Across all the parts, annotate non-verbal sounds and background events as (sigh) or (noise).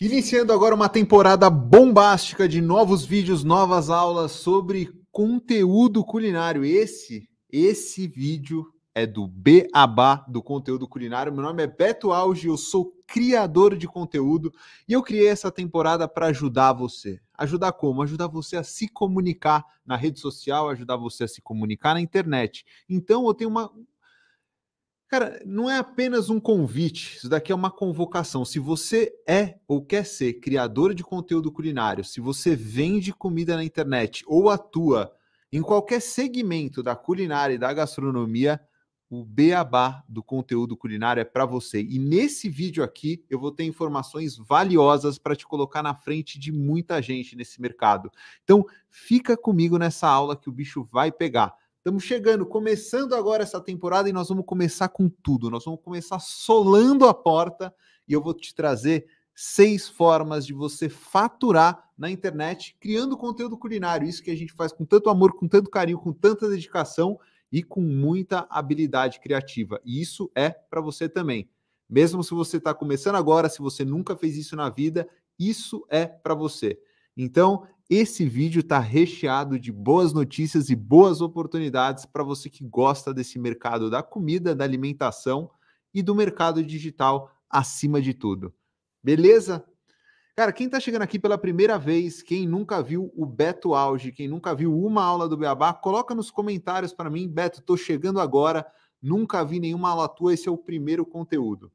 Iniciando agora uma temporada bombástica de novos vídeos, novas aulas sobre conteúdo culinário. Esse, esse vídeo é do Beabá do conteúdo culinário. Meu nome é Beto Auge, eu sou criador de conteúdo e eu criei essa temporada para ajudar você. Ajudar como? Ajudar você a se comunicar na rede social, ajudar você a se comunicar na internet. Então eu tenho uma, Cara, não é apenas um convite, isso daqui é uma convocação. Se você é ou quer ser criador de conteúdo culinário, se você vende comida na internet ou atua em qualquer segmento da culinária e da gastronomia, o beabá do conteúdo culinário é para você. E nesse vídeo aqui eu vou ter informações valiosas para te colocar na frente de muita gente nesse mercado. Então, fica comigo nessa aula que o bicho vai pegar. Estamos chegando, começando agora essa temporada e nós vamos começar com tudo. Nós vamos começar solando a porta e eu vou te trazer seis formas de você faturar na internet criando conteúdo culinário. Isso que a gente faz com tanto amor, com tanto carinho, com tanta dedicação e com muita habilidade criativa. E isso é para você também. Mesmo se você está começando agora, se você nunca fez isso na vida, isso é para você. Então, esse vídeo está recheado de boas notícias e boas oportunidades para você que gosta desse mercado da comida, da alimentação e do mercado digital acima de tudo. Beleza? Cara, quem está chegando aqui pela primeira vez, quem nunca viu o Beto Auge, quem nunca viu uma aula do Beabá, coloca nos comentários para mim, Beto, estou chegando agora, nunca vi nenhuma aula tua, esse é o primeiro conteúdo.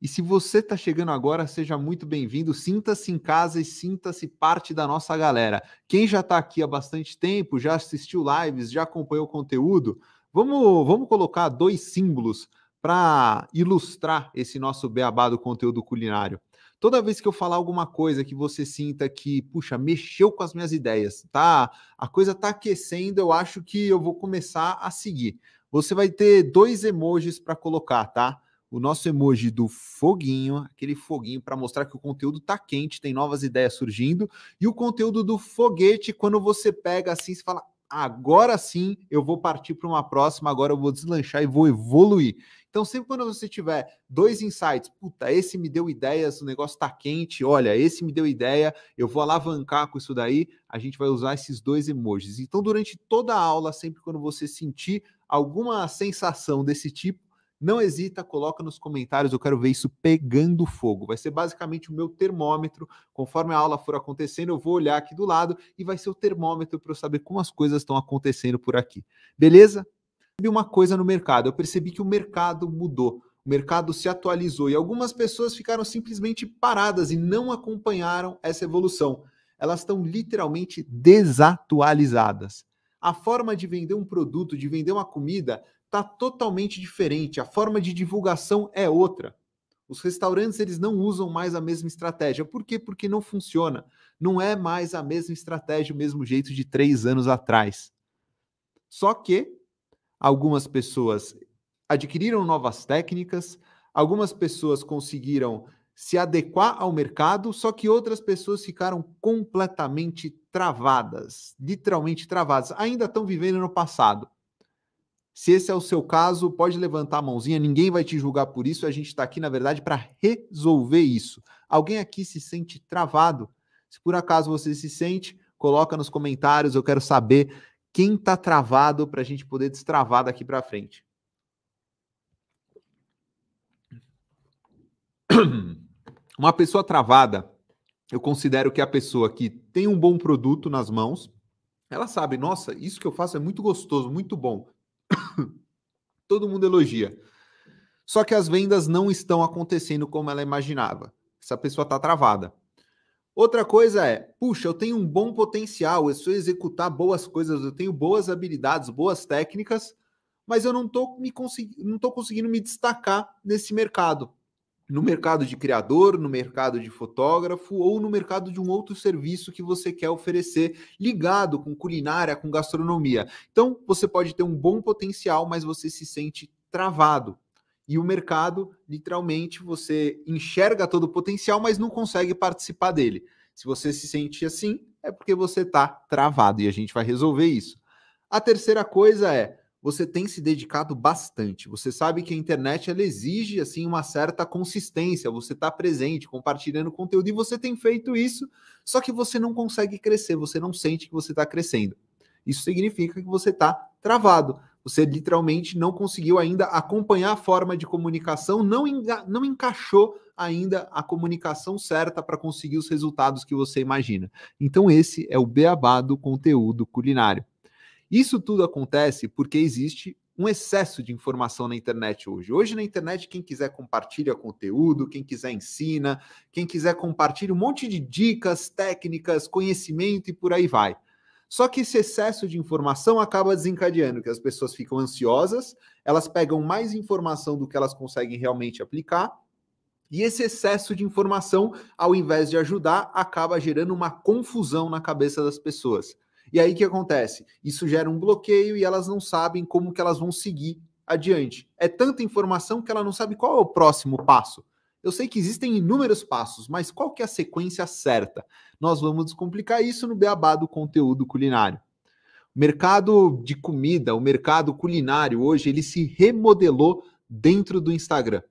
E se você está chegando agora, seja muito bem-vindo. Sinta-se em casa e sinta-se parte da nossa galera. Quem já está aqui há bastante tempo, já assistiu lives, já acompanhou o conteúdo, vamos, vamos colocar dois símbolos para ilustrar esse nosso beabá do conteúdo culinário. Toda vez que eu falar alguma coisa que você sinta que, puxa, mexeu com as minhas ideias, tá? A coisa está aquecendo, eu acho que eu vou começar a seguir. Você vai ter dois emojis para colocar, tá? o nosso emoji do foguinho, aquele foguinho para mostrar que o conteúdo tá quente, tem novas ideias surgindo, e o conteúdo do foguete, quando você pega assim, e fala: agora sim eu vou partir para uma próxima, agora eu vou deslanchar e vou evoluir. Então, sempre quando você tiver dois insights, puta, esse me deu ideias, o negócio tá quente, olha, esse me deu ideia, eu vou alavancar com isso daí, a gente vai usar esses dois emojis. Então, durante toda a aula, sempre quando você sentir alguma sensação desse tipo, não hesita, coloca nos comentários, eu quero ver isso pegando fogo. Vai ser basicamente o meu termômetro. Conforme a aula for acontecendo, eu vou olhar aqui do lado e vai ser o termômetro para eu saber como as coisas estão acontecendo por aqui. Beleza? percebi uma coisa no mercado. Eu percebi que o mercado mudou, o mercado se atualizou e algumas pessoas ficaram simplesmente paradas e não acompanharam essa evolução. Elas estão literalmente desatualizadas. A forma de vender um produto, de vender uma comida, está totalmente diferente, a forma de divulgação é outra. Os restaurantes eles não usam mais a mesma estratégia. Por quê? Porque não funciona. Não é mais a mesma estratégia, o mesmo jeito de três anos atrás. Só que algumas pessoas adquiriram novas técnicas, algumas pessoas conseguiram se adequar ao mercado, só que outras pessoas ficaram completamente travadas, literalmente travadas. Ainda estão vivendo no passado. Se esse é o seu caso, pode levantar a mãozinha, ninguém vai te julgar por isso. A gente está aqui, na verdade, para resolver isso. Alguém aqui se sente travado? Se por acaso você se sente, coloca nos comentários. Eu quero saber quem está travado para a gente poder destravar daqui para frente. (coughs) Uma pessoa travada, eu considero que é a pessoa que tem um bom produto nas mãos, ela sabe, nossa, isso que eu faço é muito gostoso, muito bom (coughs) Todo mundo elogia. Só que as vendas não estão acontecendo como ela imaginava. Essa pessoa está travada. Outra coisa é, puxa, eu tenho um bom potencial, eu sou executar boas coisas, eu tenho boas habilidades, boas técnicas, mas eu não estou me não conseguindo me destacar nesse mercado no mercado de criador, no mercado de fotógrafo ou no mercado de um outro serviço que você quer oferecer ligado com culinária, com gastronomia. Então, você pode ter um bom potencial, mas você se sente travado. E o mercado, literalmente, você enxerga todo o potencial, mas não consegue participar dele. Se você se sente assim, é porque você está travado e a gente vai resolver isso. A terceira coisa é você tem se dedicado bastante. Você sabe que a internet ela exige assim uma certa consistência, você está presente, compartilhando conteúdo e você tem feito isso, só que você não consegue crescer, você não sente que você está crescendo. Isso significa que você está travado. Você literalmente não conseguiu ainda acompanhar a forma de comunicação, não, enga não encaixou ainda a comunicação certa para conseguir os resultados que você imagina. Então, esse é o beabá do conteúdo culinário. Isso tudo acontece porque existe um excesso de informação na internet hoje. Hoje na internet, quem quiser compartilha conteúdo, quem quiser ensina, quem quiser compartilha um monte de dicas, técnicas, conhecimento e por aí vai. Só que esse excesso de informação acaba desencadeando que as pessoas ficam ansiosas, elas pegam mais informação do que elas conseguem realmente aplicar, e esse excesso de informação, ao invés de ajudar, acaba gerando uma confusão na cabeça das pessoas. E aí o que acontece? Isso gera um bloqueio e elas não sabem como que elas vão seguir adiante. É tanta informação que ela não sabe qual é o próximo passo. Eu sei que existem inúmeros passos, mas qual que é a sequência certa? Nós vamos descomplicar isso no beabá do conteúdo culinário. O mercado de comida, o mercado culinário hoje, ele se remodelou dentro do Instagram.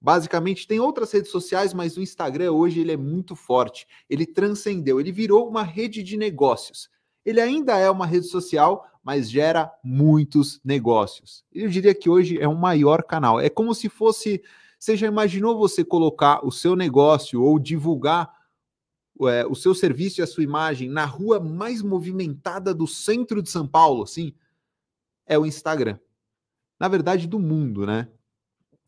Basicamente, tem outras redes sociais, mas o Instagram hoje ele é muito forte. Ele transcendeu, ele virou uma rede de negócios. Ele ainda é uma rede social, mas gera muitos negócios. Eu diria que hoje é o um maior canal. É como se fosse. Você já imaginou você colocar o seu negócio ou divulgar é, o seu serviço e a sua imagem na rua mais movimentada do centro de São Paulo? Assim, é o Instagram. Na verdade, do mundo, né?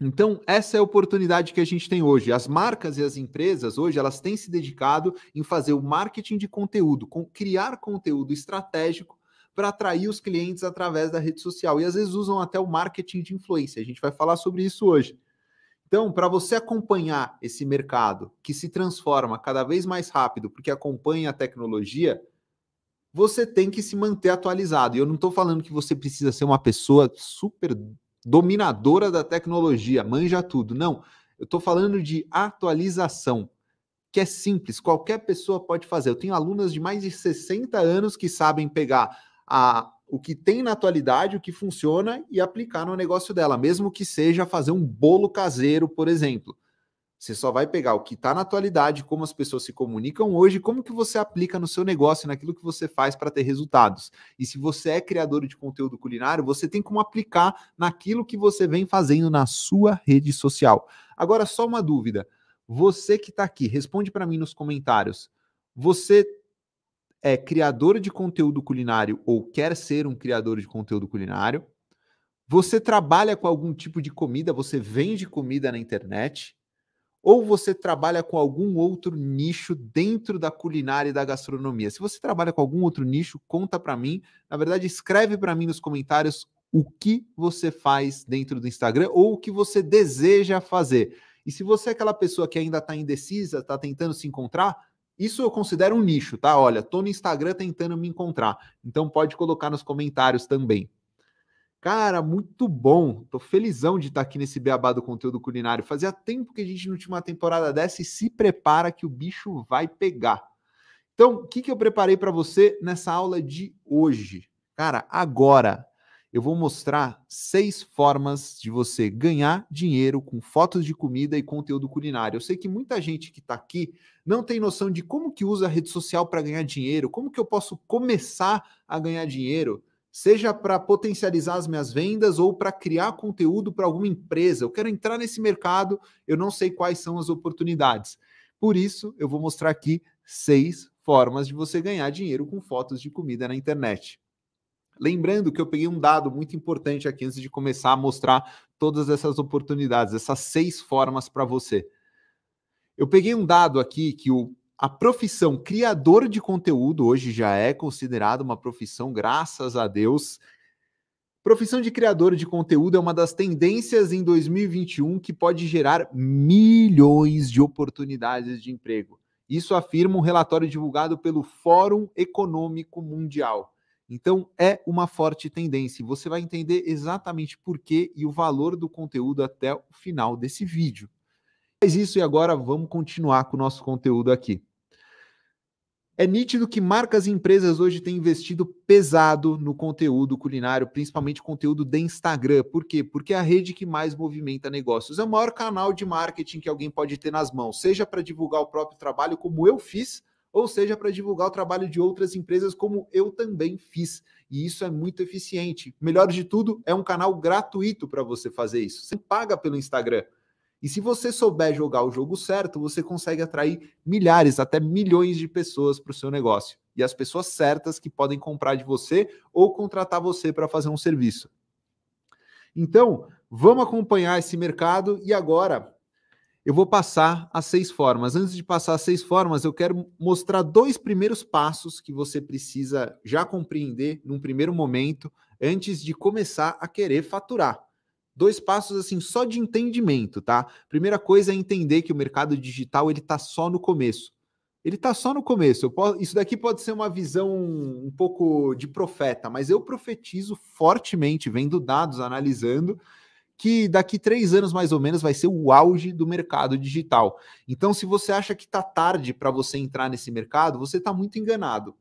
Então, essa é a oportunidade que a gente tem hoje. As marcas e as empresas hoje, elas têm se dedicado em fazer o marketing de conteúdo, com, criar conteúdo estratégico para atrair os clientes através da rede social. E às vezes usam até o marketing de influência. A gente vai falar sobre isso hoje. Então, para você acompanhar esse mercado que se transforma cada vez mais rápido, porque acompanha a tecnologia, você tem que se manter atualizado. E eu não estou falando que você precisa ser uma pessoa super dominadora da tecnologia, manja tudo. Não, eu estou falando de atualização, que é simples, qualquer pessoa pode fazer. Eu tenho alunas de mais de 60 anos que sabem pegar a, o que tem na atualidade, o que funciona e aplicar no negócio dela, mesmo que seja fazer um bolo caseiro, por exemplo. Você só vai pegar o que está na atualidade, como as pessoas se comunicam hoje, como que você aplica no seu negócio, naquilo que você faz para ter resultados. E se você é criador de conteúdo culinário, você tem como aplicar naquilo que você vem fazendo na sua rede social. Agora, só uma dúvida. Você que está aqui, responde para mim nos comentários. Você é criador de conteúdo culinário ou quer ser um criador de conteúdo culinário? Você trabalha com algum tipo de comida? Você vende comida na internet? ou você trabalha com algum outro nicho dentro da culinária e da gastronomia. Se você trabalha com algum outro nicho, conta para mim. Na verdade, escreve para mim nos comentários o que você faz dentro do Instagram ou o que você deseja fazer. E se você é aquela pessoa que ainda está indecisa, está tentando se encontrar, isso eu considero um nicho, tá? Olha, tô no Instagram tentando me encontrar. Então pode colocar nos comentários também. Cara, muito bom. Tô felizão de estar aqui nesse beabá do conteúdo culinário. Fazia tempo que a gente não tinha uma temporada dessa e se prepara que o bicho vai pegar. Então, o que, que eu preparei para você nessa aula de hoje? Cara, agora eu vou mostrar seis formas de você ganhar dinheiro com fotos de comida e conteúdo culinário. Eu sei que muita gente que está aqui não tem noção de como que usa a rede social para ganhar dinheiro, como que eu posso começar a ganhar dinheiro seja para potencializar as minhas vendas ou para criar conteúdo para alguma empresa. Eu quero entrar nesse mercado, eu não sei quais são as oportunidades. Por isso, eu vou mostrar aqui seis formas de você ganhar dinheiro com fotos de comida na internet. Lembrando que eu peguei um dado muito importante aqui antes de começar a mostrar todas essas oportunidades, essas seis formas para você. Eu peguei um dado aqui que o a profissão criador de conteúdo hoje já é considerada uma profissão, graças a Deus. Profissão de criador de conteúdo é uma das tendências em 2021 que pode gerar milhões de oportunidades de emprego. Isso afirma um relatório divulgado pelo Fórum Econômico Mundial. Então, é uma forte tendência. Você vai entender exatamente por que e o valor do conteúdo até o final desse vídeo faz isso e agora vamos continuar com o nosso conteúdo aqui. É nítido que marcas e empresas hoje têm investido pesado no conteúdo culinário, principalmente conteúdo de Instagram. Por quê? Porque é a rede que mais movimenta negócios. É o maior canal de marketing que alguém pode ter nas mãos, seja para divulgar o próprio trabalho, como eu fiz, ou seja para divulgar o trabalho de outras empresas, como eu também fiz. E isso é muito eficiente. Melhor de tudo, é um canal gratuito para você fazer isso. Você paga pelo Instagram. E se você souber jogar o jogo certo, você consegue atrair milhares, até milhões de pessoas para o seu negócio. E as pessoas certas que podem comprar de você ou contratar você para fazer um serviço. Então, vamos acompanhar esse mercado e agora eu vou passar as seis formas. Antes de passar as seis formas, eu quero mostrar dois primeiros passos que você precisa já compreender num primeiro momento antes de começar a querer faturar dois passos assim só de entendimento, tá? Primeira coisa é entender que o mercado digital ele tá só no começo. Ele tá só no começo. Posso, isso daqui pode ser uma visão um pouco de profeta, mas eu profetizo fortemente, vendo dados, analisando, que daqui três anos mais ou menos vai ser o auge do mercado digital. Então, se você acha que tá tarde para você entrar nesse mercado, você tá muito enganado.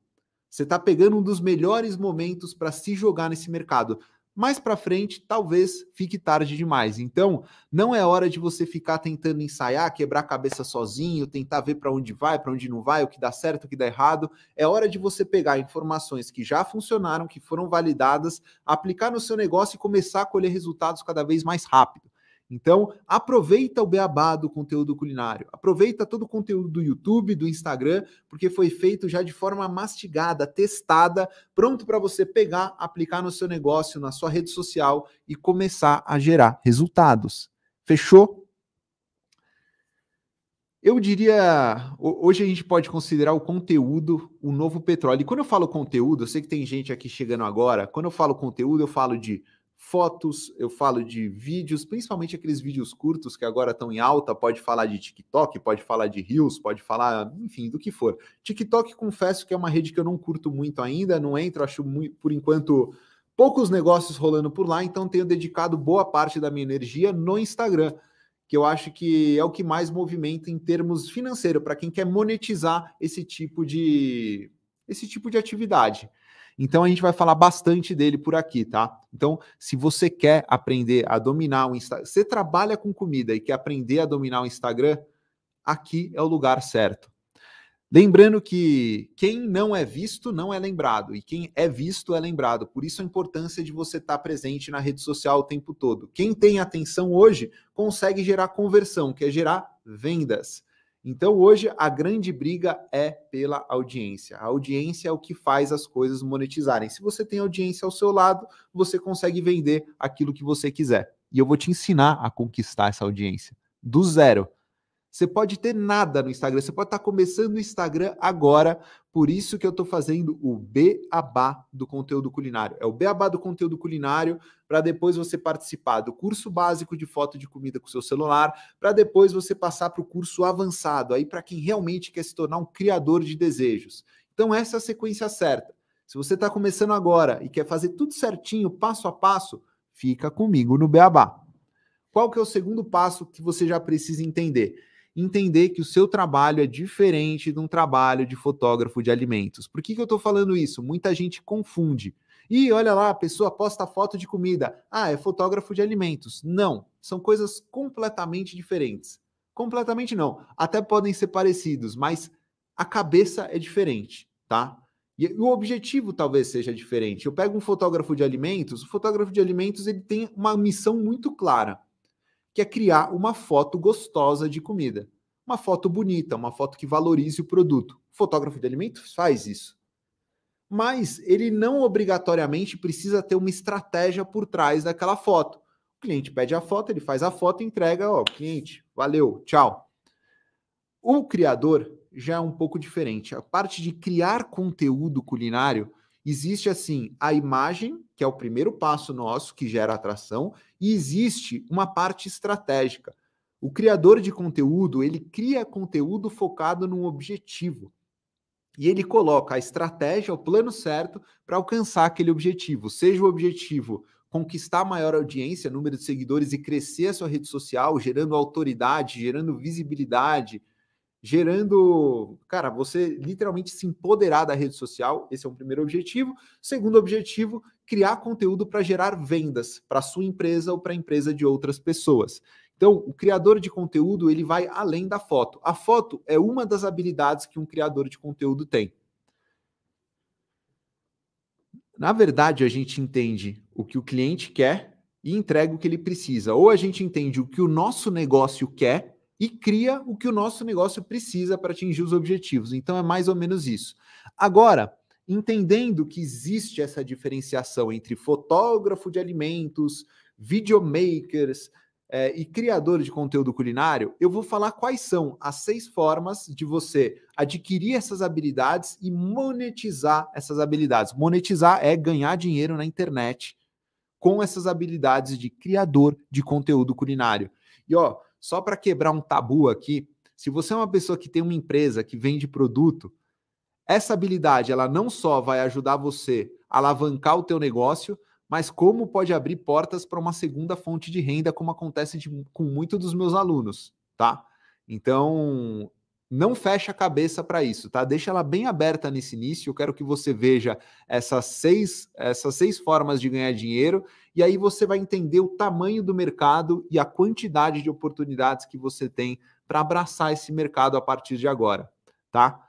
Você está pegando um dos melhores momentos para se jogar nesse mercado mais para frente talvez fique tarde demais. Então, não é hora de você ficar tentando ensaiar, quebrar a cabeça sozinho, tentar ver para onde vai, para onde não vai, o que dá certo, o que dá errado. É hora de você pegar informações que já funcionaram, que foram validadas, aplicar no seu negócio e começar a colher resultados cada vez mais rápido. Então, aproveita o beabá do conteúdo culinário. Aproveita todo o conteúdo do YouTube, do Instagram, porque foi feito já de forma mastigada, testada, pronto para você pegar, aplicar no seu negócio, na sua rede social e começar a gerar resultados. Fechou? Eu diria, hoje a gente pode considerar o conteúdo o novo petróleo. E quando eu falo conteúdo, eu sei que tem gente aqui chegando agora. Quando eu falo conteúdo, eu falo de fotos, eu falo de vídeos, principalmente aqueles vídeos curtos que agora estão em alta, pode falar de TikTok, pode falar de Reels, pode falar, enfim, do que for. TikTok, confesso que é uma rede que eu não curto muito ainda, não entro, acho muito, por enquanto poucos negócios rolando por lá, então tenho dedicado boa parte da minha energia no Instagram, que eu acho que é o que mais movimenta em termos financeiro para quem quer monetizar esse tipo de esse tipo de atividade. Então a gente vai falar bastante dele por aqui, tá? Então, se você quer aprender a dominar o Instagram, você trabalha com comida e quer aprender a dominar o Instagram, aqui é o lugar certo. Lembrando que quem não é visto não é lembrado e quem é visto é lembrado. Por isso a importância de você estar presente na rede social o tempo todo. Quem tem atenção hoje consegue gerar conversão, que é gerar vendas. Então, hoje, a grande briga é pela audiência. A audiência é o que faz as coisas monetizarem. Se você tem audiência ao seu lado, você consegue vender aquilo que você quiser. E eu vou te ensinar a conquistar essa audiência do zero. Você pode ter nada no Instagram, você pode estar começando no Instagram agora. Por isso que eu estou fazendo o beabá do conteúdo culinário. É o beabá do conteúdo culinário para depois você participar do curso básico de foto de comida com seu celular, para depois você passar para o curso avançado, aí para quem realmente quer se tornar um criador de desejos. Então essa é a sequência certa. Se você está começando agora e quer fazer tudo certinho, passo a passo, fica comigo no beabá. Qual que é o segundo passo que você já precisa entender? entender que o seu trabalho é diferente de um trabalho de fotógrafo de alimentos. Por que, que eu estou falando isso? Muita gente confunde. E olha lá, a pessoa posta foto de comida. Ah, é fotógrafo de alimentos. Não, são coisas completamente diferentes. Completamente não. Até podem ser parecidos, mas a cabeça é diferente, tá? E o objetivo talvez seja diferente. Eu pego um fotógrafo de alimentos, o fotógrafo de alimentos ele tem uma missão muito clara que é criar uma foto gostosa de comida. Uma foto bonita, uma foto que valorize o produto. O fotógrafo de alimentos faz isso. Mas ele não obrigatoriamente precisa ter uma estratégia por trás daquela foto. O cliente pede a foto, ele faz a foto e entrega, ó, cliente, valeu, tchau. O criador já é um pouco diferente. A parte de criar conteúdo culinário Existe, assim, a imagem, que é o primeiro passo nosso, que gera atração, e existe uma parte estratégica. O criador de conteúdo, ele cria conteúdo focado num objetivo. E ele coloca a estratégia, o plano certo para alcançar aquele objetivo. Seja o objetivo conquistar maior audiência, número de seguidores e crescer a sua rede social, gerando autoridade, gerando visibilidade, gerando, cara, você literalmente se empoderar da rede social. Esse é um primeiro objetivo. Segundo objetivo, criar conteúdo para gerar vendas para sua empresa ou para a empresa de outras pessoas. Então, o criador de conteúdo, ele vai além da foto. A foto é uma das habilidades que um criador de conteúdo tem. Na verdade, a gente entende o que o cliente quer e entrega o que ele precisa. Ou a gente entende o que o nosso negócio quer e cria o que o nosso negócio precisa para atingir os objetivos. Então é mais ou menos isso. Agora, entendendo que existe essa diferenciação entre fotógrafo de alimentos, videomakers é, e criador de conteúdo culinário, eu vou falar quais são as seis formas de você adquirir essas habilidades e monetizar essas habilidades. Monetizar é ganhar dinheiro na internet com essas habilidades de criador de conteúdo culinário. E ó, só para quebrar um tabu aqui, se você é uma pessoa que tem uma empresa que vende produto, essa habilidade ela não só vai ajudar você a alavancar o teu negócio, mas como pode abrir portas para uma segunda fonte de renda, como acontece de, com muito dos meus alunos, tá? Então, não fecha a cabeça para isso, tá? Deixa ela bem aberta nesse início. Eu quero que você veja essas seis, essas seis formas de ganhar dinheiro e aí você vai entender o tamanho do mercado e a quantidade de oportunidades que você tem para abraçar esse mercado a partir de agora, tá?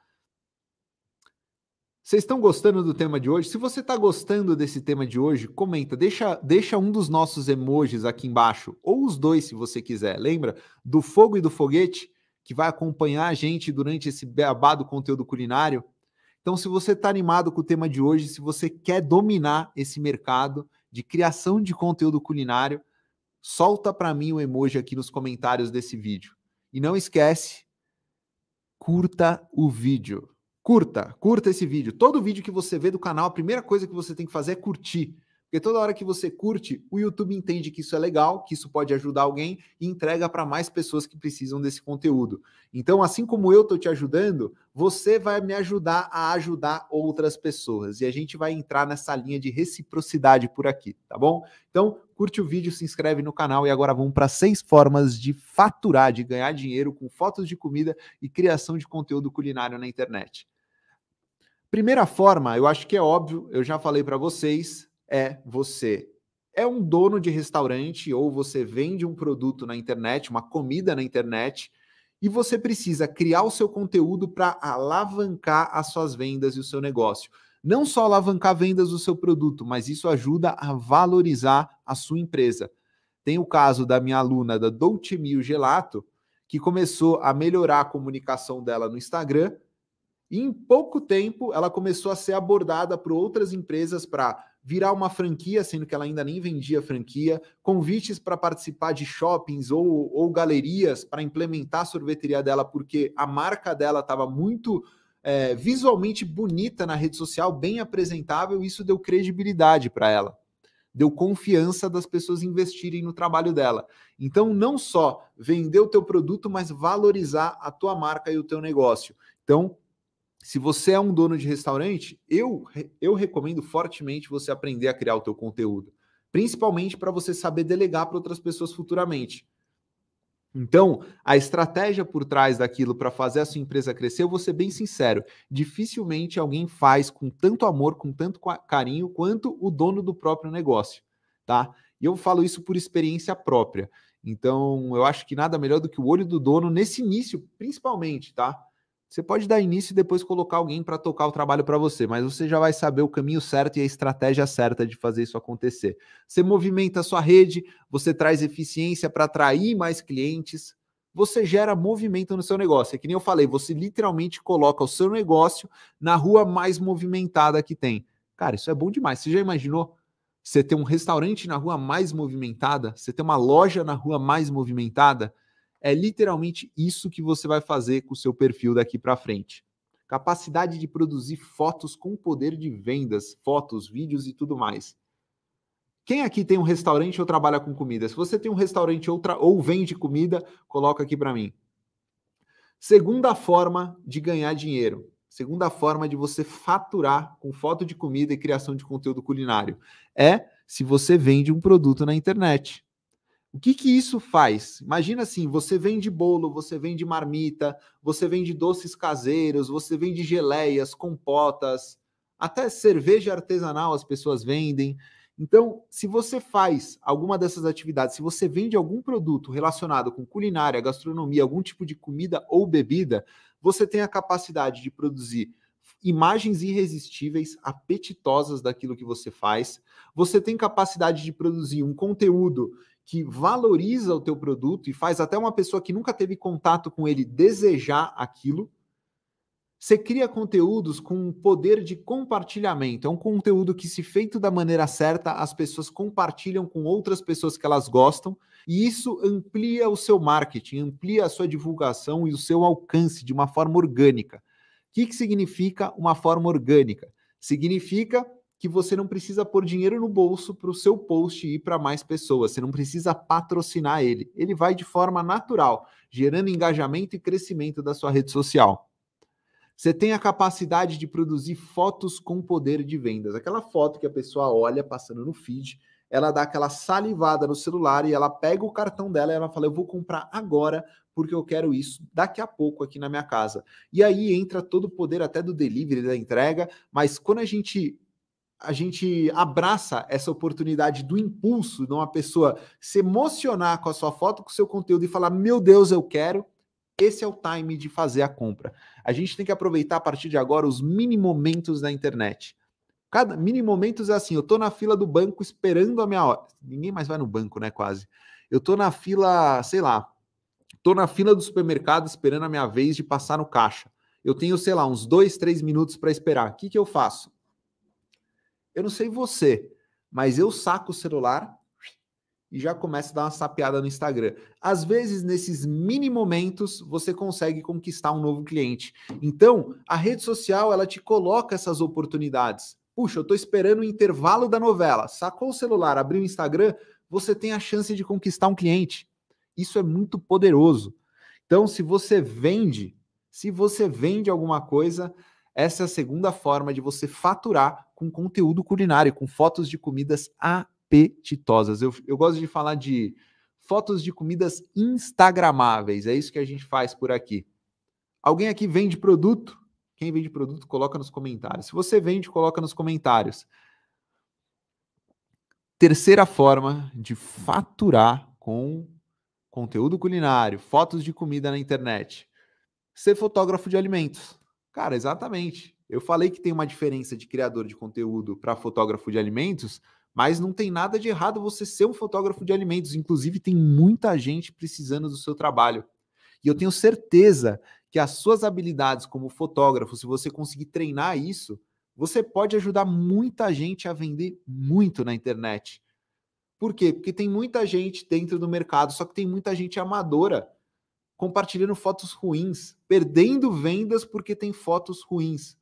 Vocês estão gostando do tema de hoje? Se você está gostando desse tema de hoje, comenta, deixa, deixa um dos nossos emojis aqui embaixo, ou os dois se você quiser. Lembra do fogo e do foguete, que vai acompanhar a gente durante esse beabá do conteúdo culinário? Então, se você está animado com o tema de hoje, se você quer dominar esse mercado, de criação de conteúdo culinário, solta para mim o um emoji aqui nos comentários desse vídeo. E não esquece, curta o vídeo. Curta, curta esse vídeo. Todo vídeo que você vê do canal, a primeira coisa que você tem que fazer é curtir. Porque toda hora que você curte, o YouTube entende que isso é legal, que isso pode ajudar alguém e entrega para mais pessoas que precisam desse conteúdo. Então, assim como eu estou te ajudando, você vai me ajudar a ajudar outras pessoas. E a gente vai entrar nessa linha de reciprocidade por aqui, tá bom? Então, curte o vídeo, se inscreve no canal e agora vamos para seis formas de faturar, de ganhar dinheiro com fotos de comida e criação de conteúdo culinário na internet. Primeira forma, eu acho que é óbvio, eu já falei para vocês, é você é um dono de restaurante ou você vende um produto na internet, uma comida na internet, e você precisa criar o seu conteúdo para alavancar as suas vendas e o seu negócio. Não só alavancar vendas do seu produto, mas isso ajuda a valorizar a sua empresa. Tem o caso da minha aluna da Doutimil Gelato, que começou a melhorar a comunicação dela no Instagram, e em pouco tempo ela começou a ser abordada por outras empresas para virar uma franquia, sendo que ela ainda nem vendia franquia, convites para participar de shoppings ou, ou galerias para implementar a sorveteria dela, porque a marca dela estava muito é, visualmente bonita na rede social, bem apresentável, e isso deu credibilidade para ela. Deu confiança das pessoas investirem no trabalho dela. Então, não só vender o teu produto, mas valorizar a tua marca e o teu negócio. Então, se você é um dono de restaurante, eu, eu recomendo fortemente você aprender a criar o teu conteúdo, principalmente para você saber delegar para outras pessoas futuramente. Então, a estratégia por trás daquilo para fazer a sua empresa crescer, eu vou ser bem sincero, dificilmente alguém faz com tanto amor, com tanto carinho, quanto o dono do próprio negócio, tá? E eu falo isso por experiência própria. Então, eu acho que nada melhor do que o olho do dono nesse início, principalmente, tá? Você pode dar início e depois colocar alguém para tocar o trabalho para você, mas você já vai saber o caminho certo e a estratégia certa de fazer isso acontecer. Você movimenta a sua rede, você traz eficiência para atrair mais clientes, você gera movimento no seu negócio. É que nem eu falei, você literalmente coloca o seu negócio na rua mais movimentada que tem. Cara, isso é bom demais. Você já imaginou você ter um restaurante na rua mais movimentada? Você ter uma loja na rua mais movimentada? É literalmente isso que você vai fazer com o seu perfil daqui para frente. Capacidade de produzir fotos com poder de vendas, fotos, vídeos e tudo mais. Quem aqui tem um restaurante ou trabalha com comida? Se você tem um restaurante ou, ou vende comida, coloca aqui para mim. Segunda forma de ganhar dinheiro. Segunda forma de você faturar com foto de comida e criação de conteúdo culinário é se você vende um produto na internet. O que, que isso faz? Imagina assim: você vende bolo, você vende marmita, você vende doces caseiros, você vende geleias, compotas, até cerveja artesanal as pessoas vendem. Então, se você faz alguma dessas atividades, se você vende algum produto relacionado com culinária, gastronomia, algum tipo de comida ou bebida, você tem a capacidade de produzir imagens irresistíveis, apetitosas daquilo que você faz. Você tem capacidade de produzir um conteúdo que valoriza o teu produto e faz até uma pessoa que nunca teve contato com ele desejar aquilo. Você cria conteúdos com um poder de compartilhamento. É um conteúdo que, se feito da maneira certa, as pessoas compartilham com outras pessoas que elas gostam, e isso amplia o seu marketing, amplia a sua divulgação e o seu alcance de uma forma orgânica. O que, que significa uma forma orgânica? Significa que você não precisa pôr dinheiro no bolso para o seu post ir para mais pessoas, você não precisa patrocinar ele. Ele vai de forma natural, gerando engajamento e crescimento da sua rede social. Você tem a capacidade de produzir fotos com poder de vendas. Aquela foto que a pessoa olha passando no feed, ela dá aquela salivada no celular e ela pega o cartão dela e ela fala: Eu vou comprar agora porque eu quero isso daqui a pouco aqui na minha casa. E aí entra todo o poder até do delivery, da entrega, mas quando a gente a gente abraça essa oportunidade do impulso de uma pessoa se emocionar com a sua foto, com o seu conteúdo e falar: Meu Deus, eu quero. Esse é o time de fazer a compra. A gente tem que aproveitar a partir de agora os mini momentos da internet. Cada mini momentos é assim: eu tô na fila do banco esperando a minha hora. Ninguém mais vai no banco, né? Quase. Eu tô na fila, sei lá, tô na fila do supermercado esperando a minha vez de passar no caixa. Eu tenho, sei lá, uns dois, três minutos para esperar. O que, que eu faço? Eu não sei você, mas eu saco o celular e já começa a dar uma sapeada no Instagram. Às vezes, nesses mini momentos, você consegue conquistar um novo cliente. Então, a rede social, ela te coloca essas oportunidades. Puxa, eu estou esperando o intervalo da novela. Sacou o celular, abriu o Instagram, você tem a chance de conquistar um cliente. Isso é muito poderoso. Então, se você vende, se você vende alguma coisa, essa é a segunda forma de você faturar com conteúdo culinário, com fotos de comidas apetitosas. Eu, eu gosto de falar de fotos de comidas instagramáveis, é isso que a gente faz por aqui. Alguém aqui vende produto? Quem vende produto, coloca nos comentários. Se você vende, coloca nos comentários. Terceira forma de faturar com conteúdo culinário, fotos de comida na internet. Ser fotógrafo de alimentos. Cara, exatamente. Eu falei que tem uma diferença de criador de conteúdo para fotógrafo de alimentos, mas não tem nada de errado você ser um fotógrafo de alimentos. Inclusive, tem muita gente precisando do seu trabalho. E eu tenho certeza que as suas habilidades como fotógrafo, se você conseguir treinar isso, você pode ajudar muita gente a vender muito na internet. Por quê? Porque tem muita gente dentro do mercado, só que tem muita gente amadora compartilhando fotos ruins, perdendo vendas porque tem fotos ruins.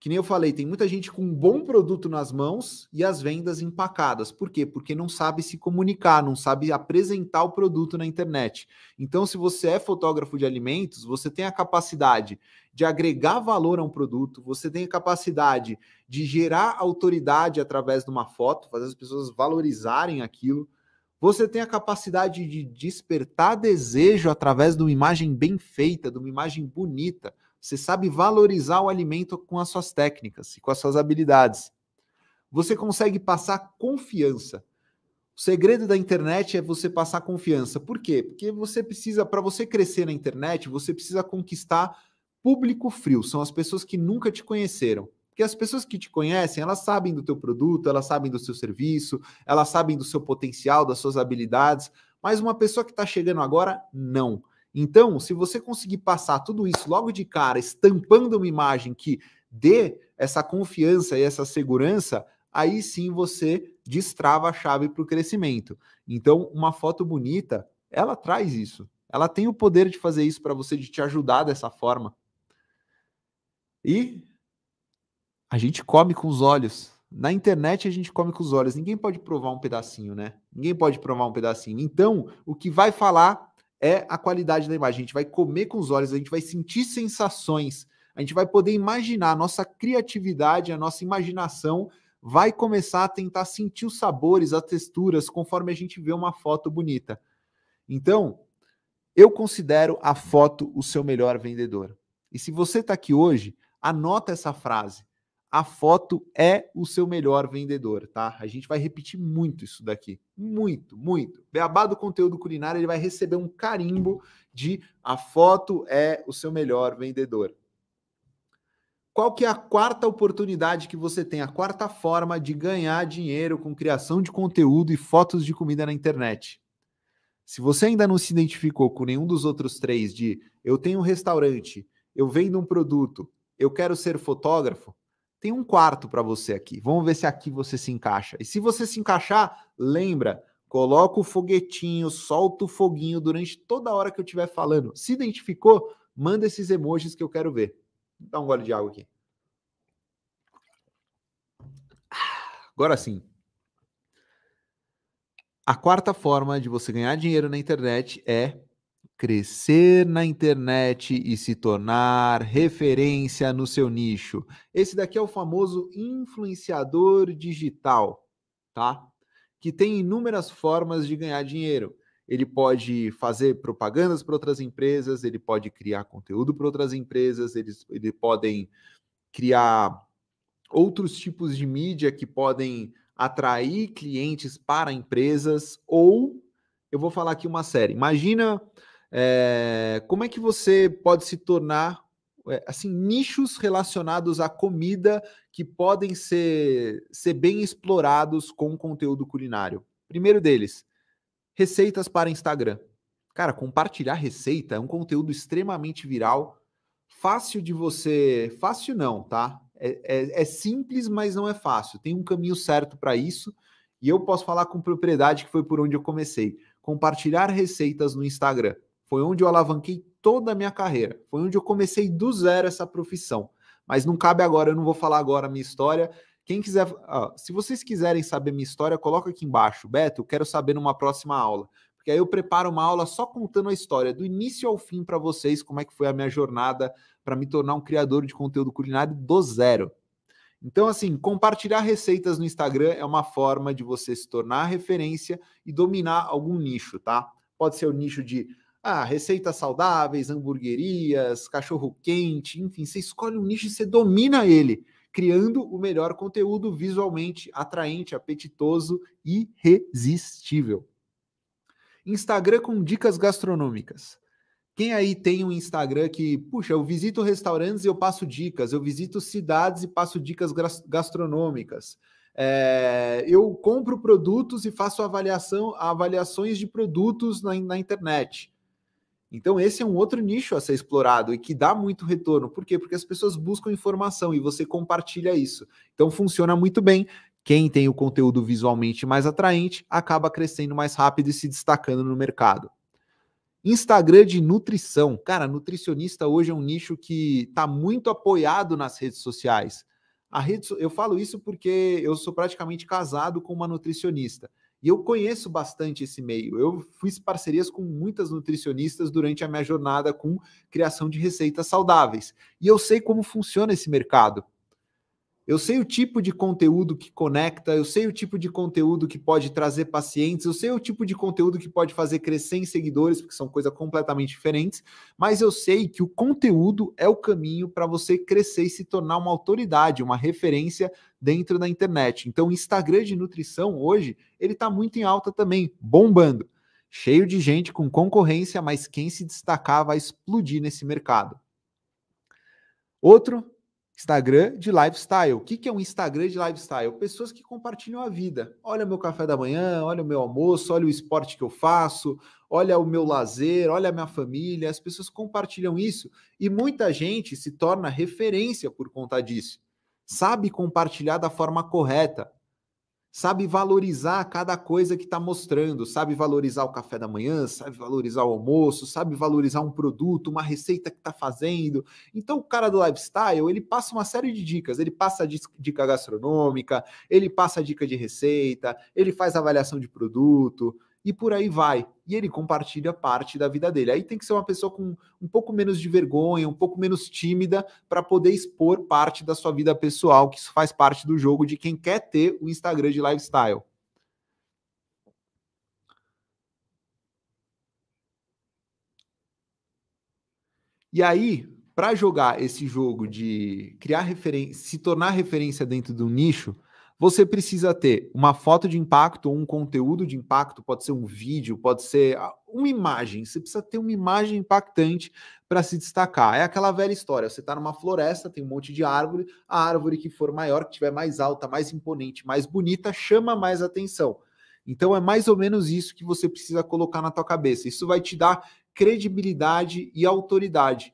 Que nem eu falei, tem muita gente com um bom produto nas mãos e as vendas empacadas. Por quê? Porque não sabe se comunicar, não sabe apresentar o produto na internet. Então, se você é fotógrafo de alimentos, você tem a capacidade de agregar valor a um produto, você tem a capacidade de gerar autoridade através de uma foto, fazer as pessoas valorizarem aquilo você tem a capacidade de despertar desejo através de uma imagem bem feita, de uma imagem bonita. Você sabe valorizar o alimento com as suas técnicas e com as suas habilidades. Você consegue passar confiança. O segredo da internet é você passar confiança. Por quê? Porque você precisa, para você crescer na internet, você precisa conquistar público frio. São as pessoas que nunca te conheceram. Porque as pessoas que te conhecem, elas sabem do teu produto, elas sabem do seu serviço, elas sabem do seu potencial, das suas habilidades, mas uma pessoa que está chegando agora, não. Então, se você conseguir passar tudo isso logo de cara, estampando uma imagem que dê essa confiança e essa segurança, aí sim você destrava a chave para o crescimento. Então, uma foto bonita, ela traz isso. Ela tem o poder de fazer isso para você, de te ajudar dessa forma. E a gente come com os olhos. Na internet a gente come com os olhos. Ninguém pode provar um pedacinho, né? Ninguém pode provar um pedacinho. Então, o que vai falar é a qualidade da imagem. A gente vai comer com os olhos, a gente vai sentir sensações, a gente vai poder imaginar. A nossa criatividade, a nossa imaginação vai começar a tentar sentir os sabores, as texturas, conforme a gente vê uma foto bonita. Então, eu considero a foto o seu melhor vendedor. E se você está aqui hoje, anota essa frase a foto é o seu melhor vendedor, tá? A gente vai repetir muito isso daqui. Muito, muito. Beabá do conteúdo culinário, ele vai receber um carimbo de a foto é o seu melhor vendedor. Qual que é a quarta oportunidade que você tem, a quarta forma de ganhar dinheiro com criação de conteúdo e fotos de comida na internet? Se você ainda não se identificou com nenhum dos outros três de eu tenho um restaurante, eu vendo um produto, eu quero ser fotógrafo, tem um quarto para você aqui. Vamos ver se aqui você se encaixa. E se você se encaixar, lembra, coloca o foguetinho, solta o foguinho durante toda a hora que eu estiver falando. Se identificou, manda esses emojis que eu quero ver. Dá um gole de água aqui. Agora sim. A quarta forma de você ganhar dinheiro na internet é crescer na internet e se tornar referência no seu nicho. Esse daqui é o famoso influenciador digital, tá? Que tem inúmeras formas de ganhar dinheiro. Ele pode fazer propagandas para outras empresas, ele pode criar conteúdo para outras empresas, eles ele podem criar outros tipos de mídia que podem atrair clientes para empresas ou eu vou falar aqui uma série. Imagina é, como é que você pode se tornar eh, assim nichos relacionados à comida que podem ser, ser bem explorados com conteúdo culinário? Primeiro deles, receitas para Instagram. Cara, compartilhar receita é um conteúdo extremamente viral, fácil de você. Fácil não, tá? É, é, é simples, mas não é fácil. Tem um caminho certo para isso. E eu posso falar com propriedade que foi por onde eu comecei. Compartilhar receitas no Instagram. Foi onde eu alavanquei toda a minha carreira. Foi onde eu comecei do zero essa profissão. Mas não cabe agora, eu não vou falar agora a minha história. Quem quiser, se vocês quiserem saber minha história, coloca aqui embaixo, Beto, eu quero saber numa próxima aula. Porque aí eu preparo uma aula só contando a história do início ao fim para vocês, como é que foi a minha jornada para me tornar um criador de conteúdo culinário do zero. Então, assim, compartilhar receitas no Instagram é uma forma de você se tornar referência e dominar algum nicho, tá? Pode ser o nicho de ah, receitas saudáveis, hamburguerias, cachorro-quente, enfim, você escolhe um nicho e você domina ele, criando o melhor conteúdo visualmente atraente, apetitoso e irresistível. Instagram com dicas gastronômicas. Quem aí tem um Instagram que, puxa, eu visito restaurantes e eu passo dicas, eu visito cidades e passo dicas gastronômicas. É, eu compro produtos e faço avaliação, avaliações de produtos na, na internet. Então, esse é um outro nicho a ser explorado e que dá muito retorno. Por quê? Porque as pessoas buscam informação e você compartilha isso. Então, funciona muito bem. Quem tem o conteúdo visualmente mais atraente acaba crescendo mais rápido e se destacando no mercado. Instagram de nutrição. Cara, nutricionista hoje é um nicho que está muito apoiado nas redes sociais. A rede, eu falo isso porque eu sou praticamente casado com uma nutricionista. E eu conheço bastante esse meio. Eu fiz parcerias com muitas nutricionistas durante a minha jornada com criação de receitas saudáveis. E eu sei como funciona esse mercado. Eu sei o tipo de conteúdo que conecta, eu sei o tipo de conteúdo que pode trazer pacientes, eu sei o tipo de conteúdo que pode fazer crescer em seguidores, porque são coisas completamente diferentes, mas eu sei que o conteúdo é o caminho para você crescer e se tornar uma autoridade, uma referência dentro da internet. Então, o Instagram de nutrição hoje, ele está muito em alta também, bombando. Cheio de gente com concorrência, mas quem se destacar vai explodir nesse mercado. Outro Instagram de lifestyle. O que, que é um Instagram de lifestyle? Pessoas que compartilham a vida. Olha o meu café da manhã, olha o meu almoço, olha o esporte que eu faço, olha o meu lazer, olha a minha família. As pessoas compartilham isso e muita gente se torna referência por conta disso. Sabe compartilhar da forma correta sabe valorizar cada coisa que está mostrando, sabe valorizar o café da manhã, sabe valorizar o almoço, sabe valorizar um produto, uma receita que está fazendo. Então, o cara do lifestyle, ele passa uma série de dicas. Ele passa dica gastronômica, ele passa dica de receita, ele faz avaliação de produto e por aí vai. E ele compartilha parte da vida dele. Aí tem que ser uma pessoa com um pouco menos de vergonha, um pouco menos tímida, para poder expor parte da sua vida pessoal, que isso faz parte do jogo de quem quer ter o Instagram de lifestyle. E aí, para jogar esse jogo de criar referência, se tornar referência dentro do nicho, você precisa ter uma foto de impacto, um conteúdo de impacto, pode ser um vídeo, pode ser ah, uma imagem. Você precisa ter uma imagem impactante para se destacar. É aquela velha história: você está numa floresta, tem um monte de árvore, a árvore que for maior, que tiver mais alta, mais imponente, mais bonita, chama mais atenção. Então é mais ou menos isso que você precisa colocar na tua cabeça. Isso vai te dar credibilidade e autoridade.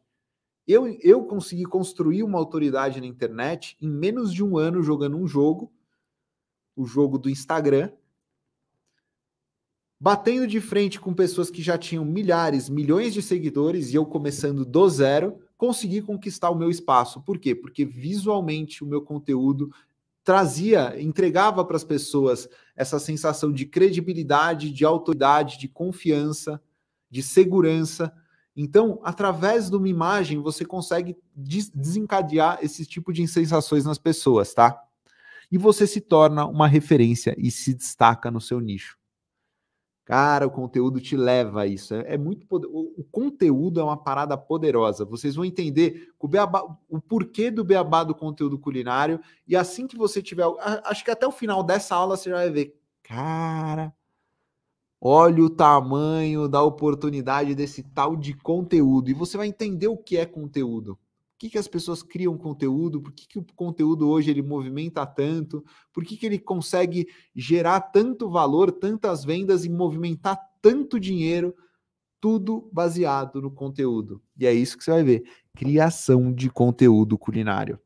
Eu, eu consegui construir uma autoridade na internet em menos de um ano jogando um jogo o jogo do Instagram, batendo de frente com pessoas que já tinham milhares, milhões de seguidores e eu começando do zero, consegui conquistar o meu espaço. Por quê? Porque visualmente o meu conteúdo trazia, entregava para as pessoas essa sensação de credibilidade, de autoridade, de confiança, de segurança. Então, através de uma imagem, você consegue desencadear esse tipo de sensações nas pessoas, tá? e você se torna uma referência e se destaca no seu nicho. Cara, o conteúdo te leva a isso. É, é muito poder... o, o, conteúdo é uma parada poderosa. Vocês vão entender o, beabá, o porquê do beabá do conteúdo culinário. E assim que você tiver. Acho que até o final dessa aula você já vai ver. Cara, olha o tamanho da oportunidade desse tal de conteúdo. E você vai entender o que é conteúdo. Por que, que as pessoas criam conteúdo? Por que, que o conteúdo hoje ele movimenta tanto? Por que, que ele consegue gerar tanto valor, tantas vendas e movimentar tanto dinheiro? Tudo baseado no conteúdo. E é isso que você vai ver. Criação de conteúdo culinário.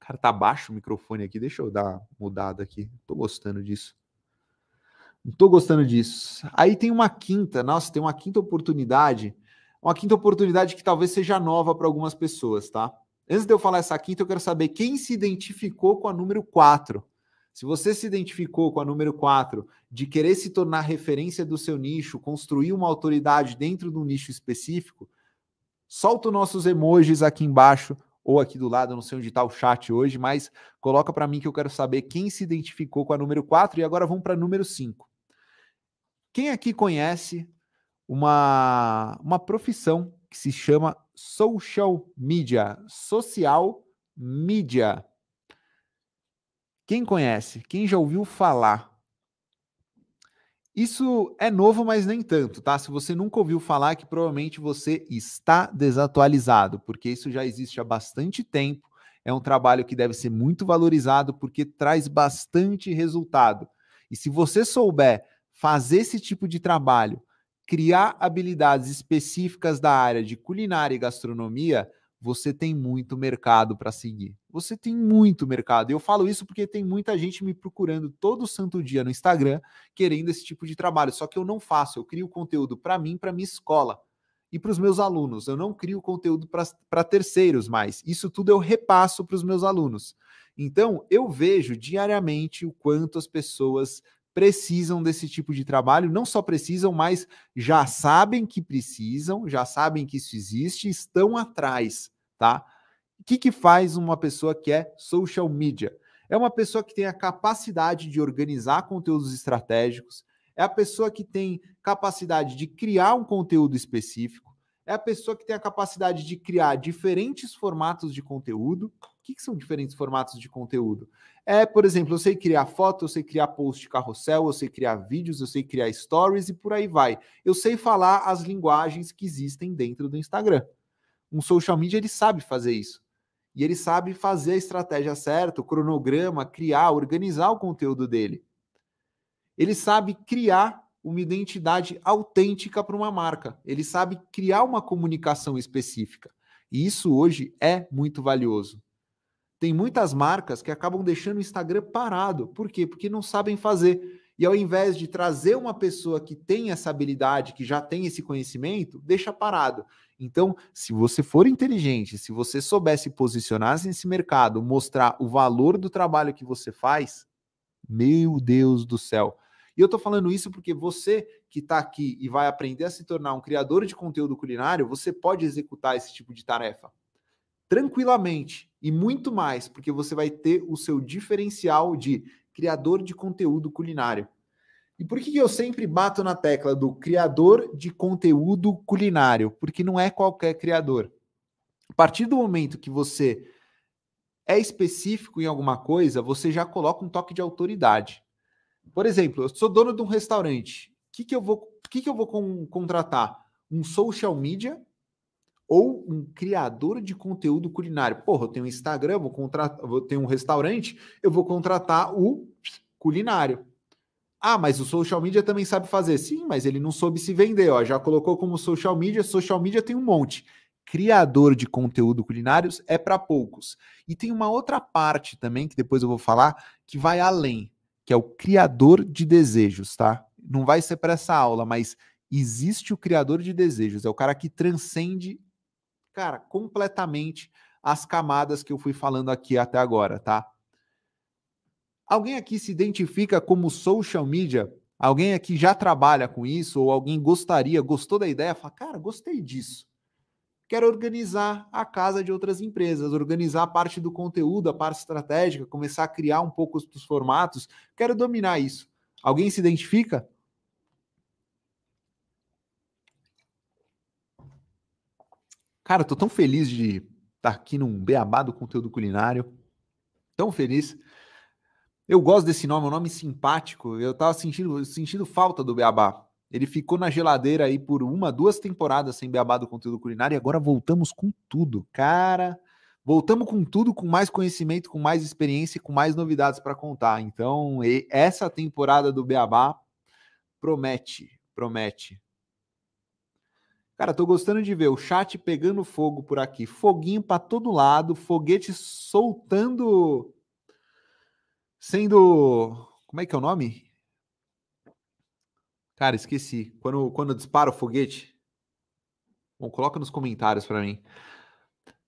Cara, tá baixo o microfone aqui. Deixa eu dar uma mudada aqui. Tô gostando disso. Não tô gostando disso. Aí tem uma quinta, nossa, tem uma quinta oportunidade uma quinta oportunidade que talvez seja nova para algumas pessoas, tá? Antes de eu falar essa quinta, eu quero saber quem se identificou com a número 4. Se você se identificou com a número 4 de querer se tornar referência do seu nicho, construir uma autoridade dentro de um nicho específico, solta os nossos emojis aqui embaixo ou aqui do lado, não sei onde está o chat hoje, mas coloca para mim que eu quero saber quem se identificou com a número 4 e agora vamos para número 5. Quem aqui conhece uma, uma profissão que se chama social media, social media. Quem conhece? Quem já ouviu falar? Isso é novo, mas nem tanto, tá? Se você nunca ouviu falar, que provavelmente você está desatualizado, porque isso já existe há bastante tempo. É um trabalho que deve ser muito valorizado porque traz bastante resultado. E se você souber fazer esse tipo de trabalho criar habilidades específicas da área de culinária e gastronomia, você tem muito mercado para seguir. Você tem muito mercado. E eu falo isso porque tem muita gente me procurando todo santo dia no Instagram querendo esse tipo de trabalho. Só que eu não faço, eu crio conteúdo para mim, para minha escola e para os meus alunos. Eu não crio conteúdo para terceiros mais. Isso tudo eu repasso para os meus alunos. Então, eu vejo diariamente o quanto as pessoas precisam desse tipo de trabalho, não só precisam, mas já sabem que precisam, já sabem que isso existe, estão atrás, tá? O que, que faz uma pessoa que é social media? É uma pessoa que tem a capacidade de organizar conteúdos estratégicos, é a pessoa que tem capacidade de criar um conteúdo específico, é a pessoa que tem a capacidade de criar diferentes formatos de conteúdo, que, que são diferentes formatos de conteúdo? É, por exemplo, eu sei criar foto, eu sei criar post de carrossel, eu sei criar vídeos, eu sei criar stories e por aí vai. Eu sei falar as linguagens que existem dentro do Instagram. Um social media ele sabe fazer isso. E ele sabe fazer a estratégia certa, o cronograma, criar, organizar o conteúdo dele. Ele sabe criar uma identidade autêntica para uma marca. Ele sabe criar uma comunicação específica. E isso hoje é muito valioso. Tem muitas marcas que acabam deixando o Instagram parado. Por quê? Porque não sabem fazer. E ao invés de trazer uma pessoa que tem essa habilidade, que já tem esse conhecimento, deixa parado. Então, se você for inteligente, se você soubesse posicionar nesse mercado, mostrar o valor do trabalho que você faz, meu Deus do céu. E eu estou falando isso porque você que está aqui e vai aprender a se tornar um criador de conteúdo culinário, você pode executar esse tipo de tarefa tranquilamente e muito mais, porque você vai ter o seu diferencial de criador de conteúdo culinário. E por que eu sempre bato na tecla do criador de conteúdo culinário? Porque não é qualquer criador. A partir do momento que você é específico em alguma coisa, você já coloca um toque de autoridade. Por exemplo, eu sou dono de um restaurante. O que, que eu vou, que que eu vou com, contratar? Um social media ou um criador de conteúdo culinário. Porra, eu tenho um Instagram, vou contratar, vou ter um restaurante, eu vou contratar o culinário. Ah, mas o social media também sabe fazer. Sim, mas ele não soube se vender, ó. Já colocou como social media, social media tem um monte. Criador de conteúdo culinários é para poucos. E tem uma outra parte também que depois eu vou falar que vai além, que é o criador de desejos, tá? Não vai ser para essa aula, mas existe o criador de desejos, é o cara que transcende cara, completamente as camadas que eu fui falando aqui até agora, tá? Alguém aqui se identifica como social media? Alguém aqui já trabalha com isso? Ou alguém gostaria, gostou da ideia? Fala, cara, gostei disso. Quero organizar a casa de outras empresas, organizar a parte do conteúdo, a parte estratégica, começar a criar um pouco os formatos. Quero dominar isso. Alguém se identifica? Cara, tô tão feliz de estar tá aqui num beabá do conteúdo culinário. Tão feliz. Eu gosto desse nome, é um nome simpático. Eu tava sentindo, sentindo falta do beabá. Ele ficou na geladeira aí por uma, duas temporadas sem beabá do conteúdo culinário e agora voltamos com tudo. Cara, voltamos com tudo, com mais conhecimento, com mais experiência, com mais novidades para contar. Então, essa temporada do beabá promete, promete. Cara, tô gostando de ver o chat pegando fogo por aqui. Foguinho para todo lado, foguete soltando. Sendo. Como é que é o nome? Cara, esqueci. Quando, quando dispara o foguete. Bom, coloca nos comentários para mim.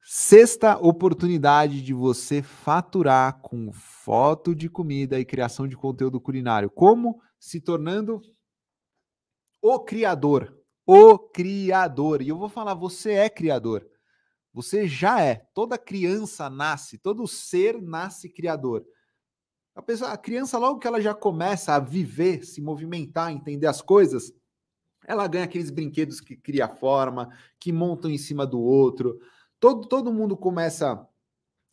Sexta oportunidade de você faturar com foto de comida e criação de conteúdo culinário. Como? Se tornando o criador o Criador. E eu vou falar, você é Criador. Você já é. Toda criança nasce, todo ser nasce Criador. A, pessoa, a criança, logo que ela já começa a viver, se movimentar, entender as coisas, ela ganha aqueles brinquedos que cria forma, que montam em cima do outro. Todo, todo mundo começa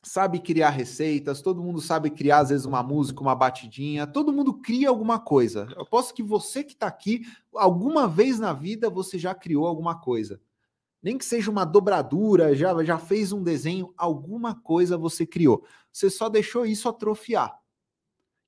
sabe criar receitas, todo mundo sabe criar, às vezes, uma música, uma batidinha, todo mundo cria alguma coisa. Eu posso que você que está aqui, alguma vez na vida você já criou alguma coisa. Nem que seja uma dobradura, já, já fez um desenho, alguma coisa você criou. Você só deixou isso atrofiar.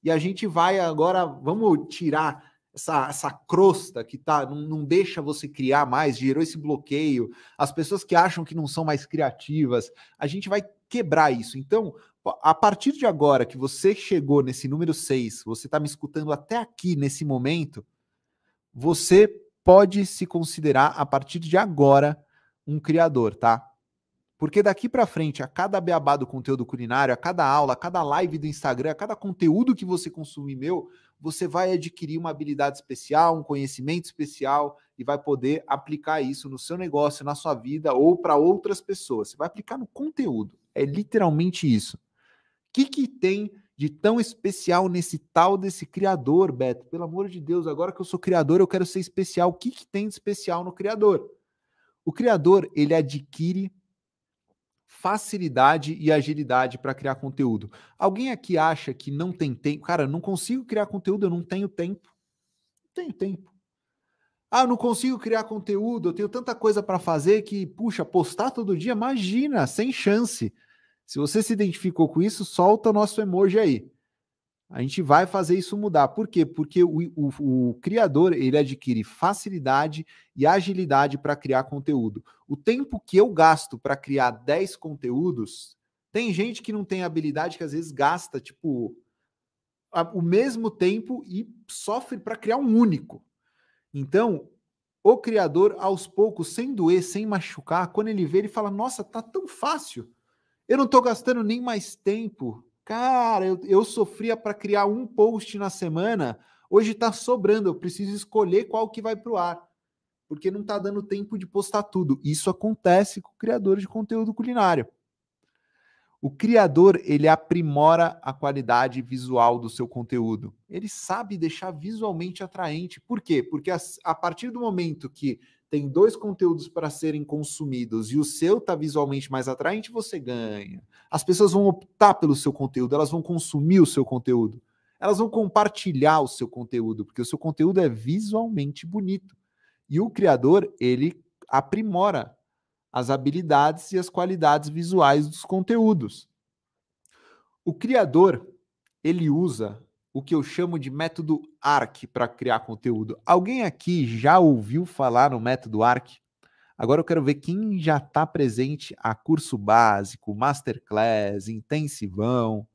E a gente vai agora, vamos tirar essa, essa crosta que tá, não, não deixa você criar mais, gerou esse bloqueio, as pessoas que acham que não são mais criativas. A gente vai quebrar isso. Então, a partir de agora que você chegou nesse número 6, você está me escutando até aqui nesse momento, você pode se considerar a partir de agora um criador, tá? Porque daqui para frente, a cada beabá do conteúdo culinário, a cada aula, a cada live do Instagram, a cada conteúdo que você consumir meu, você vai adquirir uma habilidade especial, um conhecimento especial e vai poder aplicar isso no seu negócio, na sua vida ou para outras pessoas. Você vai aplicar no conteúdo. É literalmente isso. O que, que tem de tão especial nesse tal desse criador, Beto? Pelo amor de Deus, agora que eu sou criador, eu quero ser especial. O que, que tem de especial no criador? O criador, ele adquire facilidade e agilidade para criar conteúdo. Alguém aqui acha que não tem tempo? Cara, eu não consigo criar conteúdo, eu não tenho tempo. Não tenho tempo. Ah, não consigo criar conteúdo, eu tenho tanta coisa para fazer que, puxa, postar todo dia, imagina, sem chance. Se você se identificou com isso, solta nosso emoji aí. A gente vai fazer isso mudar. Por quê? Porque o, o, o criador ele adquire facilidade e agilidade para criar conteúdo. O tempo que eu gasto para criar 10 conteúdos, tem gente que não tem habilidade que às vezes gasta tipo a, o mesmo tempo e sofre para criar um único. Então, o criador aos poucos, sem doer, sem machucar, quando ele vê, ele fala: "Nossa, tá tão fácil". Eu não estou gastando nem mais tempo. Cara, eu, eu sofria para criar um post na semana, hoje está sobrando, eu preciso escolher qual que vai para o ar, porque não está dando tempo de postar tudo. Isso acontece com o criador de conteúdo culinário. O criador, ele aprimora a qualidade visual do seu conteúdo. Ele sabe deixar visualmente atraente. Por quê? Porque a, a partir do momento que tem dois conteúdos para serem consumidos e o seu está visualmente mais atraente, você ganha. As pessoas vão optar pelo seu conteúdo, elas vão consumir o seu conteúdo. Elas vão compartilhar o seu conteúdo, porque o seu conteúdo é visualmente bonito. E o criador, ele aprimora as habilidades e as qualidades visuais dos conteúdos. O criador, ele usa o que eu chamo de método ARC para criar conteúdo. Alguém aqui já ouviu falar no método ARC? Agora eu quero ver quem já está presente a curso básico, masterclass, intensivão.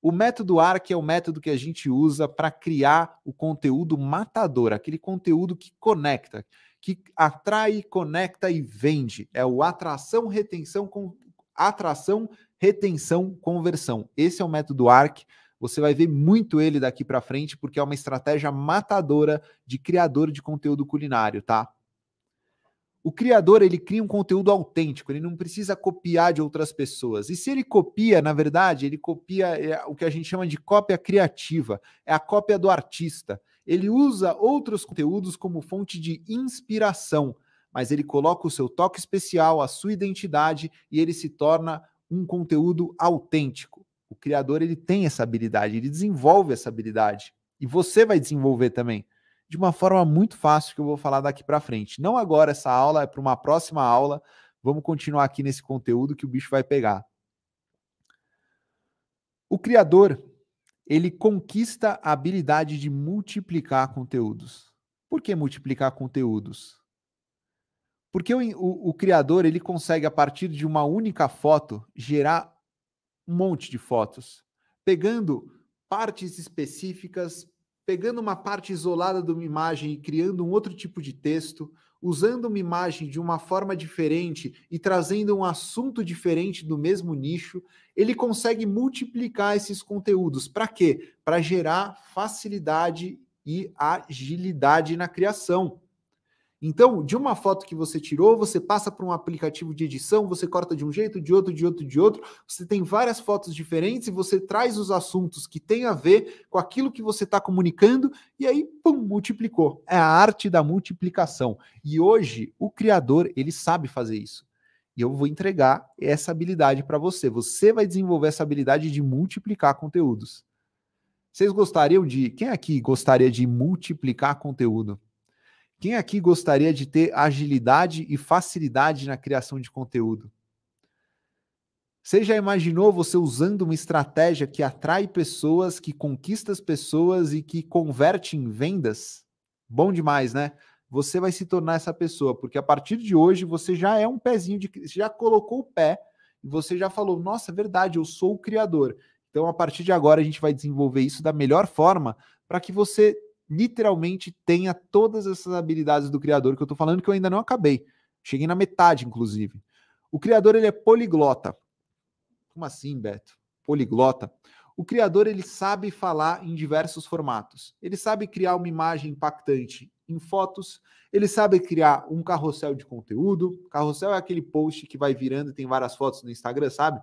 O método ARC é o método que a gente usa para criar o conteúdo matador, aquele conteúdo que conecta, que atrai, conecta e vende. É o atração, retenção, com, atração, retenção, conversão. Esse é o método ARC. Você vai ver muito ele daqui para frente, porque é uma estratégia matadora de criador de conteúdo culinário, tá? O criador, ele cria um conteúdo autêntico, ele não precisa copiar de outras pessoas. E se ele copia, na verdade, ele copia é, o que a gente chama de cópia criativa, é a cópia do artista. Ele usa outros conteúdos como fonte de inspiração, mas ele coloca o seu toque especial, a sua identidade e ele se torna um conteúdo autêntico. O criador ele tem essa habilidade, ele desenvolve essa habilidade e você vai desenvolver também de uma forma muito fácil que eu vou falar daqui para frente. Não agora essa aula, é para uma próxima aula. Vamos continuar aqui nesse conteúdo que o bicho vai pegar. O criador, ele conquista a habilidade de multiplicar conteúdos. Por que multiplicar conteúdos? Porque o, o, o, criador ele consegue, a partir de uma única foto, gerar um monte de fotos, pegando partes específicas, pegando uma parte isolada de uma imagem e criando um outro tipo de texto, usando uma imagem de uma forma diferente e trazendo um assunto diferente do mesmo nicho, ele consegue multiplicar esses conteúdos. Para quê? Para gerar facilidade e agilidade na criação. Então, de uma foto que você tirou, você passa para um aplicativo de edição, você corta de um jeito, de outro, de outro, de outro. Você tem várias fotos diferentes e você traz os assuntos que têm a ver com aquilo que você está comunicando e aí, pum, multiplicou. É a arte da multiplicação. E hoje, o criador, ele sabe fazer isso. E eu vou entregar essa habilidade para você. Você vai desenvolver essa habilidade de multiplicar conteúdos. Vocês gostariam de. Quem aqui gostaria de multiplicar conteúdo? Quem aqui gostaria de ter agilidade e facilidade na criação de conteúdo? Você já imaginou você usando uma estratégia que atrai pessoas, que conquista as pessoas e que converte em vendas? Bom demais, né? Você vai se tornar essa pessoa, porque a partir de hoje você já é um pezinho de. Você já colocou o pé e você já falou: nossa, é verdade, eu sou o criador. Então, a partir de agora, a gente vai desenvolver isso da melhor forma para que você literalmente tenha todas essas habilidades do criador que eu estou falando que eu ainda não acabei. Cheguei na metade, inclusive. O criador ele é poliglota. Como assim, Beto? Poliglota. O criador ele sabe falar em diversos formatos. Ele sabe criar uma imagem impactante em fotos, ele sabe criar um carrossel de conteúdo. Carrossel é aquele post que vai virando e tem várias fotos no Instagram, sabe?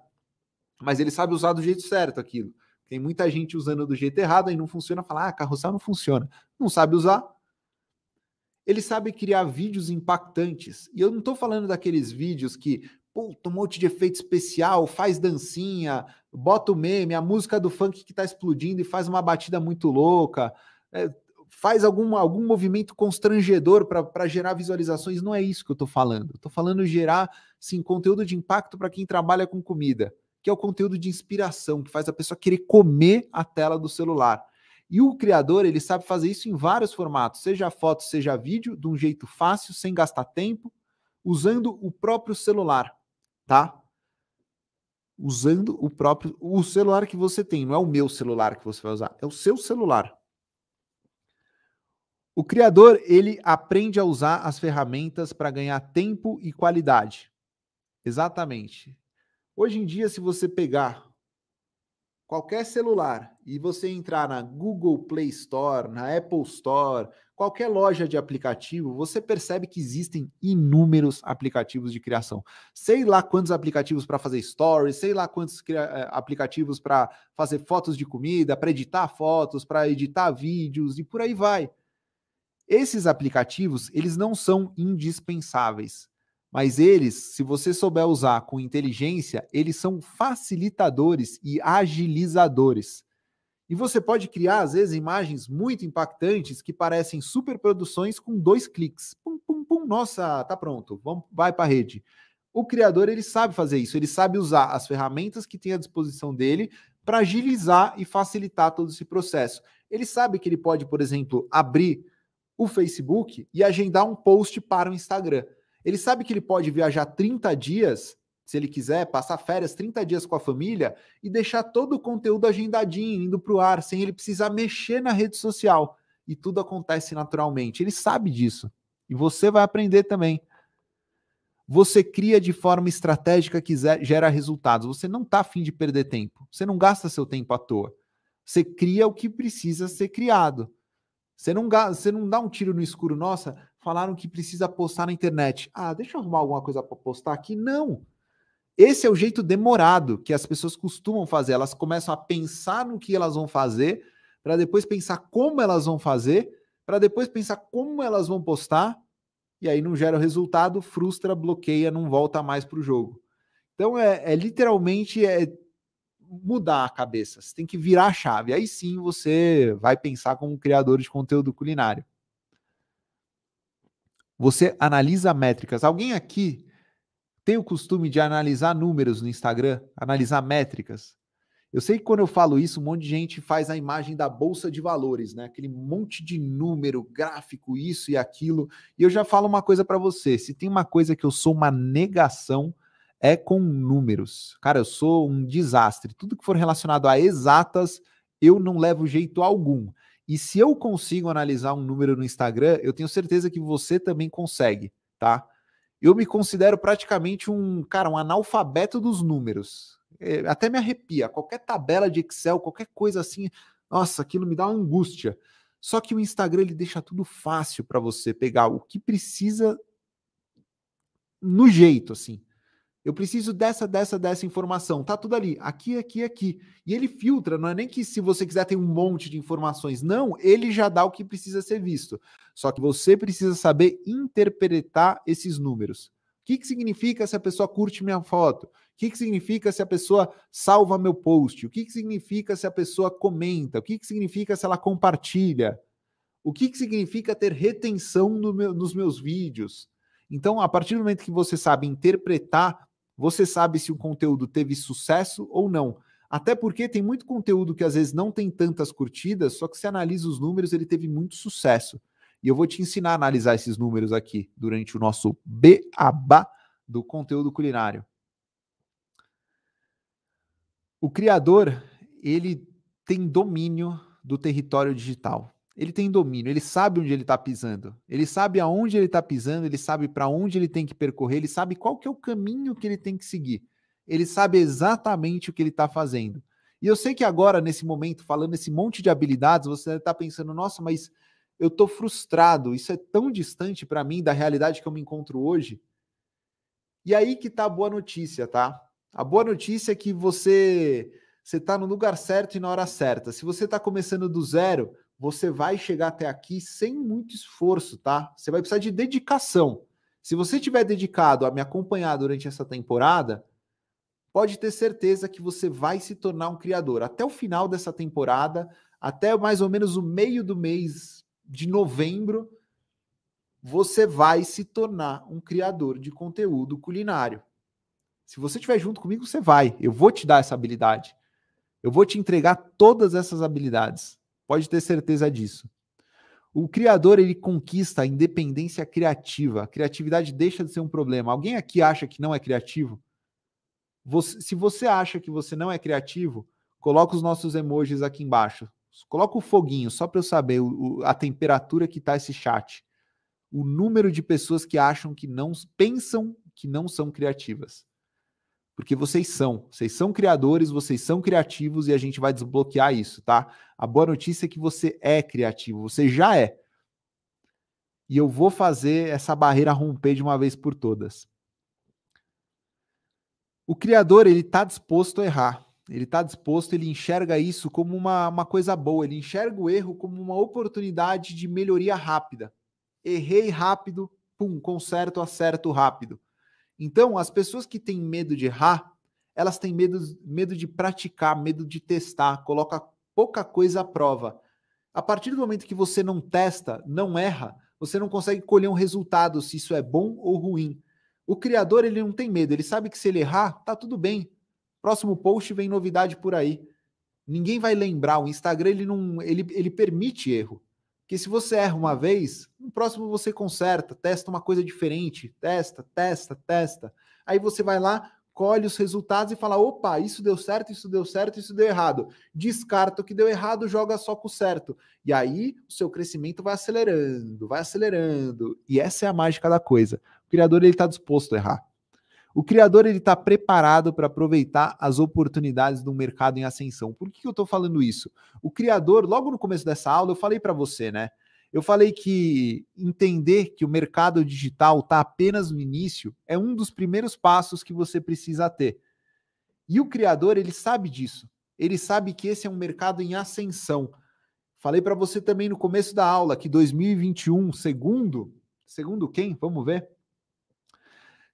Mas ele sabe usar do jeito certo aquilo. Tem muita gente usando do jeito errado e não funciona. Fala, ah, carrossel não funciona. Não sabe usar. Ele sabe criar vídeos impactantes. E eu não estou falando daqueles vídeos que puta, um monte de efeito especial, faz dancinha, bota o meme, a música do funk que está explodindo e faz uma batida muito louca, é, faz algum, algum movimento constrangedor para gerar visualizações. Não é isso que eu estou falando. Estou falando gerar sim, conteúdo de impacto para quem trabalha com comida que é o conteúdo de inspiração, que faz a pessoa querer comer a tela do celular. E o criador, ele sabe fazer isso em vários formatos, seja foto, seja vídeo, de um jeito fácil, sem gastar tempo, usando o próprio celular, tá? Usando o próprio o celular que você tem, não é o meu celular que você vai usar, é o seu celular. O criador, ele aprende a usar as ferramentas para ganhar tempo e qualidade. Exatamente. Hoje em dia, se você pegar qualquer celular e você entrar na Google Play Store, na Apple Store, qualquer loja de aplicativo, você percebe que existem inúmeros aplicativos de criação. Sei lá quantos aplicativos para fazer stories, sei lá quantos eh, aplicativos para fazer fotos de comida, para editar fotos, para editar vídeos e por aí vai. Esses aplicativos, eles não são indispensáveis. Mas eles, se você souber usar com inteligência, eles são facilitadores e agilizadores. E você pode criar, às vezes, imagens muito impactantes que parecem superproduções com dois cliques. Pum, pum, pum, nossa, tá pronto, vamos, vai para a rede. O criador ele sabe fazer isso, ele sabe usar as ferramentas que tem à disposição dele para agilizar e facilitar todo esse processo. Ele sabe que ele pode, por exemplo, abrir o Facebook e agendar um post para o Instagram. Ele sabe que ele pode viajar 30 dias, se ele quiser, passar férias 30 dias com a família e deixar todo o conteúdo agendadinho, indo para o ar, sem ele precisar mexer na rede social. E tudo acontece naturalmente. Ele sabe disso. E você vai aprender também. Você cria de forma estratégica que gera resultados. Você não está afim de perder tempo. Você não gasta seu tempo à toa. Você cria o que precisa ser criado. Você não, você não dá um tiro no escuro, nossa, falaram que precisa postar na internet. Ah, deixa eu arrumar alguma coisa para postar aqui. Não. Esse é o jeito demorado que as pessoas costumam fazer. Elas começam a pensar no que elas vão fazer, para depois pensar como elas vão fazer, para depois pensar como elas vão postar, e aí não gera o resultado, frustra, bloqueia, não volta mais para o jogo. Então é, é literalmente é mudar a cabeça. Você tem que virar a chave. Aí sim você vai pensar como criador de conteúdo culinário. Você analisa métricas. Alguém aqui tem o costume de analisar números no Instagram, analisar métricas? Eu sei que quando eu falo isso, um monte de gente faz a imagem da bolsa de valores, né? Aquele monte de número, gráfico, isso e aquilo. E eu já falo uma coisa para você: se tem uma coisa que eu sou uma negação, é com números. Cara, eu sou um desastre. Tudo que for relacionado a exatas, eu não levo jeito algum. E se eu consigo analisar um número no Instagram, eu tenho certeza que você também consegue, tá? Eu me considero praticamente um, cara, um analfabeto dos números. É, até me arrepia. Qualquer tabela de Excel, qualquer coisa assim, nossa, aquilo me dá uma angústia. Só que o Instagram ele deixa tudo fácil para você pegar o que precisa no jeito, assim. Eu preciso dessa, dessa, dessa informação. Tá tudo ali, aqui, aqui, aqui. E ele filtra, não é nem que se você quiser tem um monte de informações. Não, ele já dá o que precisa ser visto. Só que você precisa saber interpretar esses números. O que, que significa se a pessoa curte minha foto? O que, que significa se a pessoa salva meu post? O que, que significa se a pessoa comenta? O que, que significa se ela compartilha? O que, que significa ter retenção no meu, nos meus vídeos? Então, a partir do momento que você sabe interpretar você sabe se o conteúdo teve sucesso ou não. Até porque tem muito conteúdo que às vezes não tem tantas curtidas, só que se analisa os números, ele teve muito sucesso. E eu vou te ensinar a analisar esses números aqui durante o nosso beabá do conteúdo culinário. O criador, ele tem domínio do território digital ele tem domínio, ele sabe onde ele está pisando, ele sabe aonde ele está pisando, ele sabe para onde ele tem que percorrer, ele sabe qual que é o caminho que ele tem que seguir, ele sabe exatamente o que ele está fazendo. E eu sei que agora, nesse momento, falando esse monte de habilidades, você está pensando, nossa, mas eu estou frustrado, isso é tão distante para mim da realidade que eu me encontro hoje. E aí que está a boa notícia, tá? A boa notícia é que você você está no lugar certo e na hora certa. Se você está começando do zero, você vai chegar até aqui sem muito esforço, tá? Você vai precisar de dedicação. Se você tiver dedicado a me acompanhar durante essa temporada, pode ter certeza que você vai se tornar um criador. Até o final dessa temporada, até mais ou menos o meio do mês de novembro, você vai se tornar um criador de conteúdo culinário. Se você estiver junto comigo, você vai. Eu vou te dar essa habilidade. Eu vou te entregar todas essas habilidades. Pode ter certeza disso. O criador ele conquista a independência criativa. A criatividade deixa de ser um problema. Alguém aqui acha que não é criativo? Você, se você acha que você não é criativo, coloca os nossos emojis aqui embaixo. Coloca o foguinho, só para eu saber o, a temperatura que está esse chat. O número de pessoas que acham que não pensam que não são criativas porque vocês são, vocês são criadores, vocês são criativos e a gente vai desbloquear isso, tá? A boa notícia é que você é criativo, você já é. E eu vou fazer essa barreira romper de uma vez por todas. O criador, ele está disposto a errar. Ele está disposto, ele enxerga isso como uma, uma coisa boa, ele enxerga o erro como uma oportunidade de melhoria rápida. Errei rápido, pum, conserto, acerto rápido. Então, as pessoas que têm medo de errar, elas têm medo, medo de praticar, medo de testar, coloca pouca coisa à prova. A partir do momento que você não testa, não erra, você não consegue colher um resultado se isso é bom ou ruim. O criador ele não tem medo, ele sabe que se ele errar, tá tudo bem. Próximo post vem novidade por aí. Ninguém vai lembrar, o Instagram ele não ele, ele permite erro que se você erra uma vez, no próximo você conserta, testa uma coisa diferente, testa, testa, testa. Aí você vai lá, colhe os resultados e fala: opa, isso deu certo, isso deu certo, isso deu errado. Descarta o que deu errado, joga só com o certo. E aí o seu crescimento vai acelerando, vai acelerando. E essa é a mágica da coisa. O criador ele está disposto a errar. O criador ele está preparado para aproveitar as oportunidades do mercado em ascensão. Por que, que eu estou falando isso? O criador, logo no começo dessa aula, eu falei para você, né? Eu falei que entender que o mercado digital está apenas no início é um dos primeiros passos que você precisa ter. E o criador, ele sabe disso. Ele sabe que esse é um mercado em ascensão. Falei para você também no começo da aula que 2021, segundo, segundo quem? Vamos ver.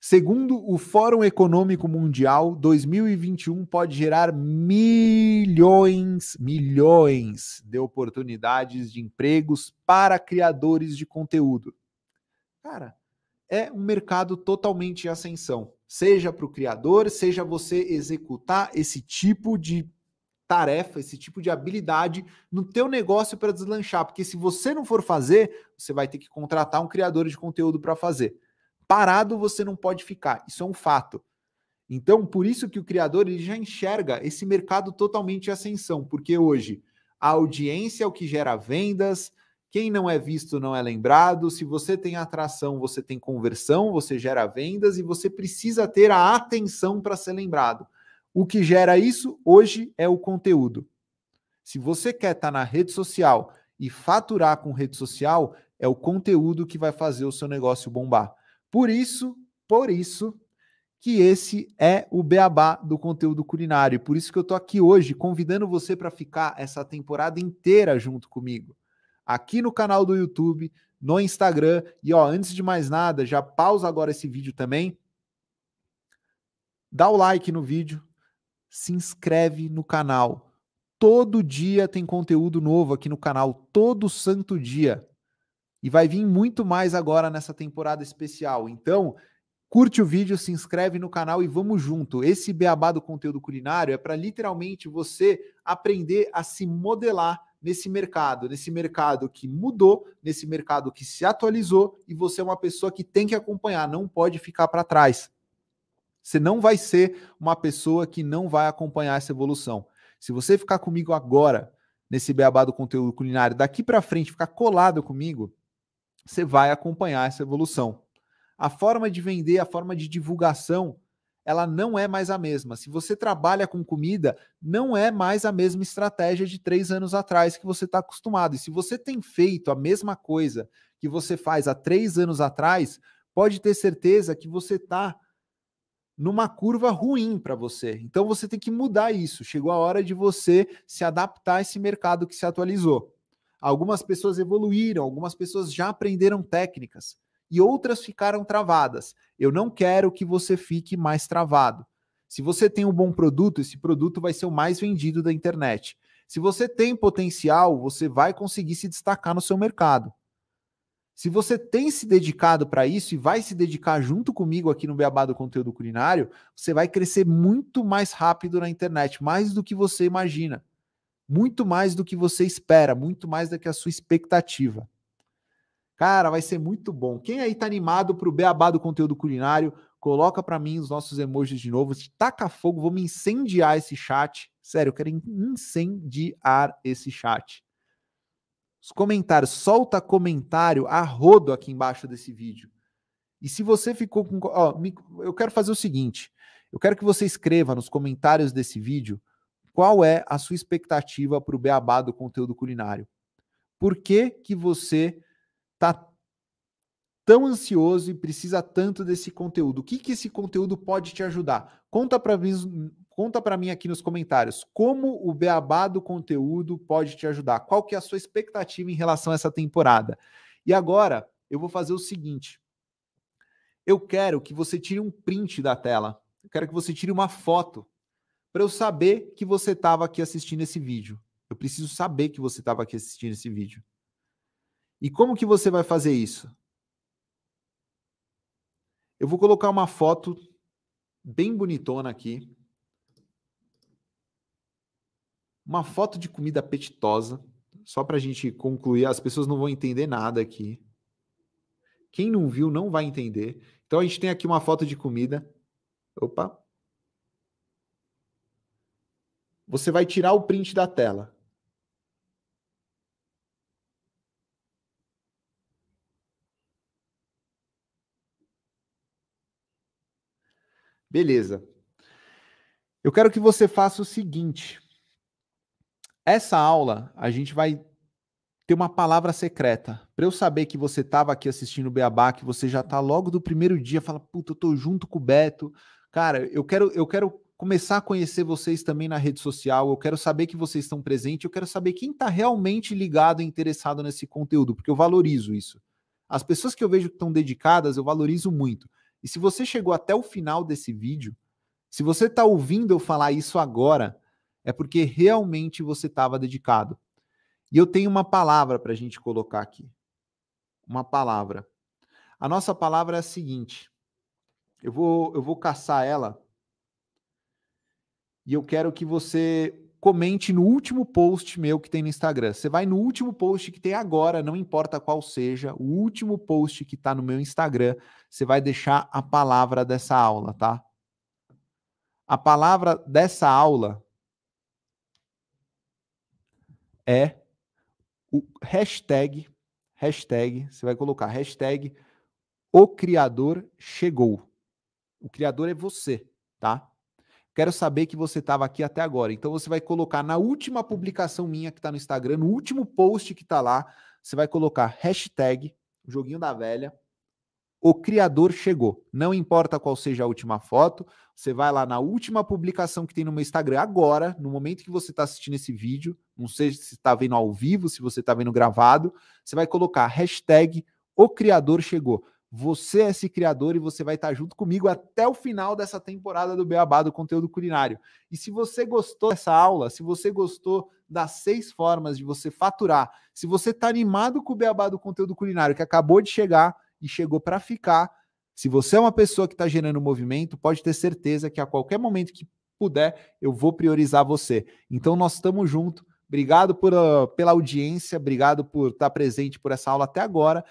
Segundo o Fórum Econômico Mundial, 2021 pode gerar milhões, milhões de oportunidades de empregos para criadores de conteúdo. Cara, é um mercado totalmente em ascensão, seja para o criador, seja você executar esse tipo de tarefa, esse tipo de habilidade no teu negócio para deslanchar, porque se você não for fazer, você vai ter que contratar um criador de conteúdo para fazer. Parado você não pode ficar, isso é um fato. Então, por isso que o criador ele já enxerga esse mercado totalmente em ascensão, porque hoje a audiência é o que gera vendas, quem não é visto não é lembrado, se você tem atração, você tem conversão, você gera vendas e você precisa ter a atenção para ser lembrado. O que gera isso hoje é o conteúdo. Se você quer estar tá na rede social e faturar com rede social, é o conteúdo que vai fazer o seu negócio bombar. Por isso, por isso que esse é o beabá do conteúdo culinário. Por isso que eu tô aqui hoje convidando você para ficar essa temporada inteira junto comigo, aqui no canal do YouTube, no Instagram. E ó, antes de mais nada, já pausa agora esse vídeo também. Dá o like no vídeo, se inscreve no canal. Todo dia tem conteúdo novo aqui no canal, todo santo dia. E vai vir muito mais agora nessa temporada especial. Então, curte o vídeo, se inscreve no canal e vamos junto. Esse beabá do conteúdo culinário é para literalmente você aprender a se modelar nesse mercado, nesse mercado que mudou, nesse mercado que se atualizou e você é uma pessoa que tem que acompanhar, não pode ficar para trás. Você não vai ser uma pessoa que não vai acompanhar essa evolução. Se você ficar comigo agora nesse beabá do conteúdo culinário, daqui para frente ficar colado comigo, você vai acompanhar essa evolução. A forma de vender, a forma de divulgação, ela não é mais a mesma. Se você trabalha com comida, não é mais a mesma estratégia de três anos atrás que você está acostumado. E se você tem feito a mesma coisa que você faz há três anos atrás, pode ter certeza que você está numa curva ruim para você. Então você tem que mudar isso. Chegou a hora de você se adaptar a esse mercado que se atualizou. Algumas pessoas evoluíram, algumas pessoas já aprenderam técnicas e outras ficaram travadas. Eu não quero que você fique mais travado. Se você tem um bom produto, esse produto vai ser o mais vendido da internet. Se você tem potencial, você vai conseguir se destacar no seu mercado. Se você tem se dedicado para isso e vai se dedicar junto comigo aqui no Beabá do Conteúdo Culinário, você vai crescer muito mais rápido na internet, mais do que você imagina muito mais do que você espera, muito mais do que a sua expectativa. Cara, vai ser muito bom. Quem aí tá animado pro beabá do conteúdo culinário, coloca para mim os nossos emojis de novo. Taca fogo, vou me incendiar esse chat. Sério, eu quero incendiar esse chat. Os comentários, solta comentário a rodo aqui embaixo desse vídeo. E se você ficou com. Ó, eu quero fazer o seguinte: eu quero que você escreva nos comentários desse vídeo qual é a sua expectativa para o beabá do conteúdo culinário? Por que, que você está tão ansioso e precisa tanto desse conteúdo? O que, que esse conteúdo pode te ajudar? Conta para mim, conta para mim aqui nos comentários como o beabá do conteúdo pode te ajudar. Qual que é a sua expectativa em relação a essa temporada? E agora eu vou fazer o seguinte. Eu quero que você tire um print da tela. Eu quero que você tire uma foto para eu saber que você estava aqui assistindo esse vídeo. Eu preciso saber que você estava aqui assistindo esse vídeo. E como que você vai fazer isso? Eu vou colocar uma foto bem bonitona aqui. Uma foto de comida apetitosa, só para a gente concluir. As pessoas não vão entender nada aqui. Quem não viu não vai entender. Então a gente tem aqui uma foto de comida. Opa, você vai tirar o print da tela. Beleza. Eu quero que você faça o seguinte. Essa aula a gente vai ter uma palavra secreta. Para eu saber que você estava aqui assistindo o Beabá, que você já está logo do primeiro dia, fala, puta, eu tô junto com o Beto. Cara, eu quero eu quero começar a conhecer vocês também na rede social. Eu quero saber que vocês estão presentes. Eu quero saber quem está realmente ligado e interessado nesse conteúdo, porque eu valorizo isso. As pessoas que eu vejo que estão dedicadas, eu valorizo muito. E se você chegou até o final desse vídeo, se você está ouvindo eu falar isso agora, é porque realmente você estava dedicado. E eu tenho uma palavra para a gente colocar aqui. Uma palavra. A nossa palavra é a seguinte. Eu vou, eu vou caçar ela e eu quero que você comente no último post meu que tem no Instagram. Você vai no último post que tem agora, não importa qual seja, o último post que está no meu Instagram, você vai deixar a palavra dessa aula, tá? A palavra dessa aula é o hashtag, hashtag, você vai colocar hashtag o criador chegou. O criador é você, tá? Quero saber que você estava aqui até agora. Então você vai colocar na última publicação minha que está no Instagram, no último post que está lá, você vai colocar hashtag joguinho da velha. O criador chegou. Não importa qual seja a última foto, você vai lá na última publicação que tem no meu Instagram agora, no momento que você está assistindo esse vídeo, não sei se está vendo ao vivo, se você está vendo gravado, você vai colocar hashtag o criador chegou. Você é esse criador e você vai estar junto comigo até o final dessa temporada do Beabá do conteúdo culinário. E se você gostou dessa aula, se você gostou das seis formas de você faturar, se você está animado com o Beabá do conteúdo culinário que acabou de chegar e chegou para ficar, se você é uma pessoa que está gerando movimento, pode ter certeza que a qualquer momento que puder, eu vou priorizar você. Então nós estamos juntos. Obrigado por, ah, pela audiência, obrigado por estar tá presente por essa aula até agora.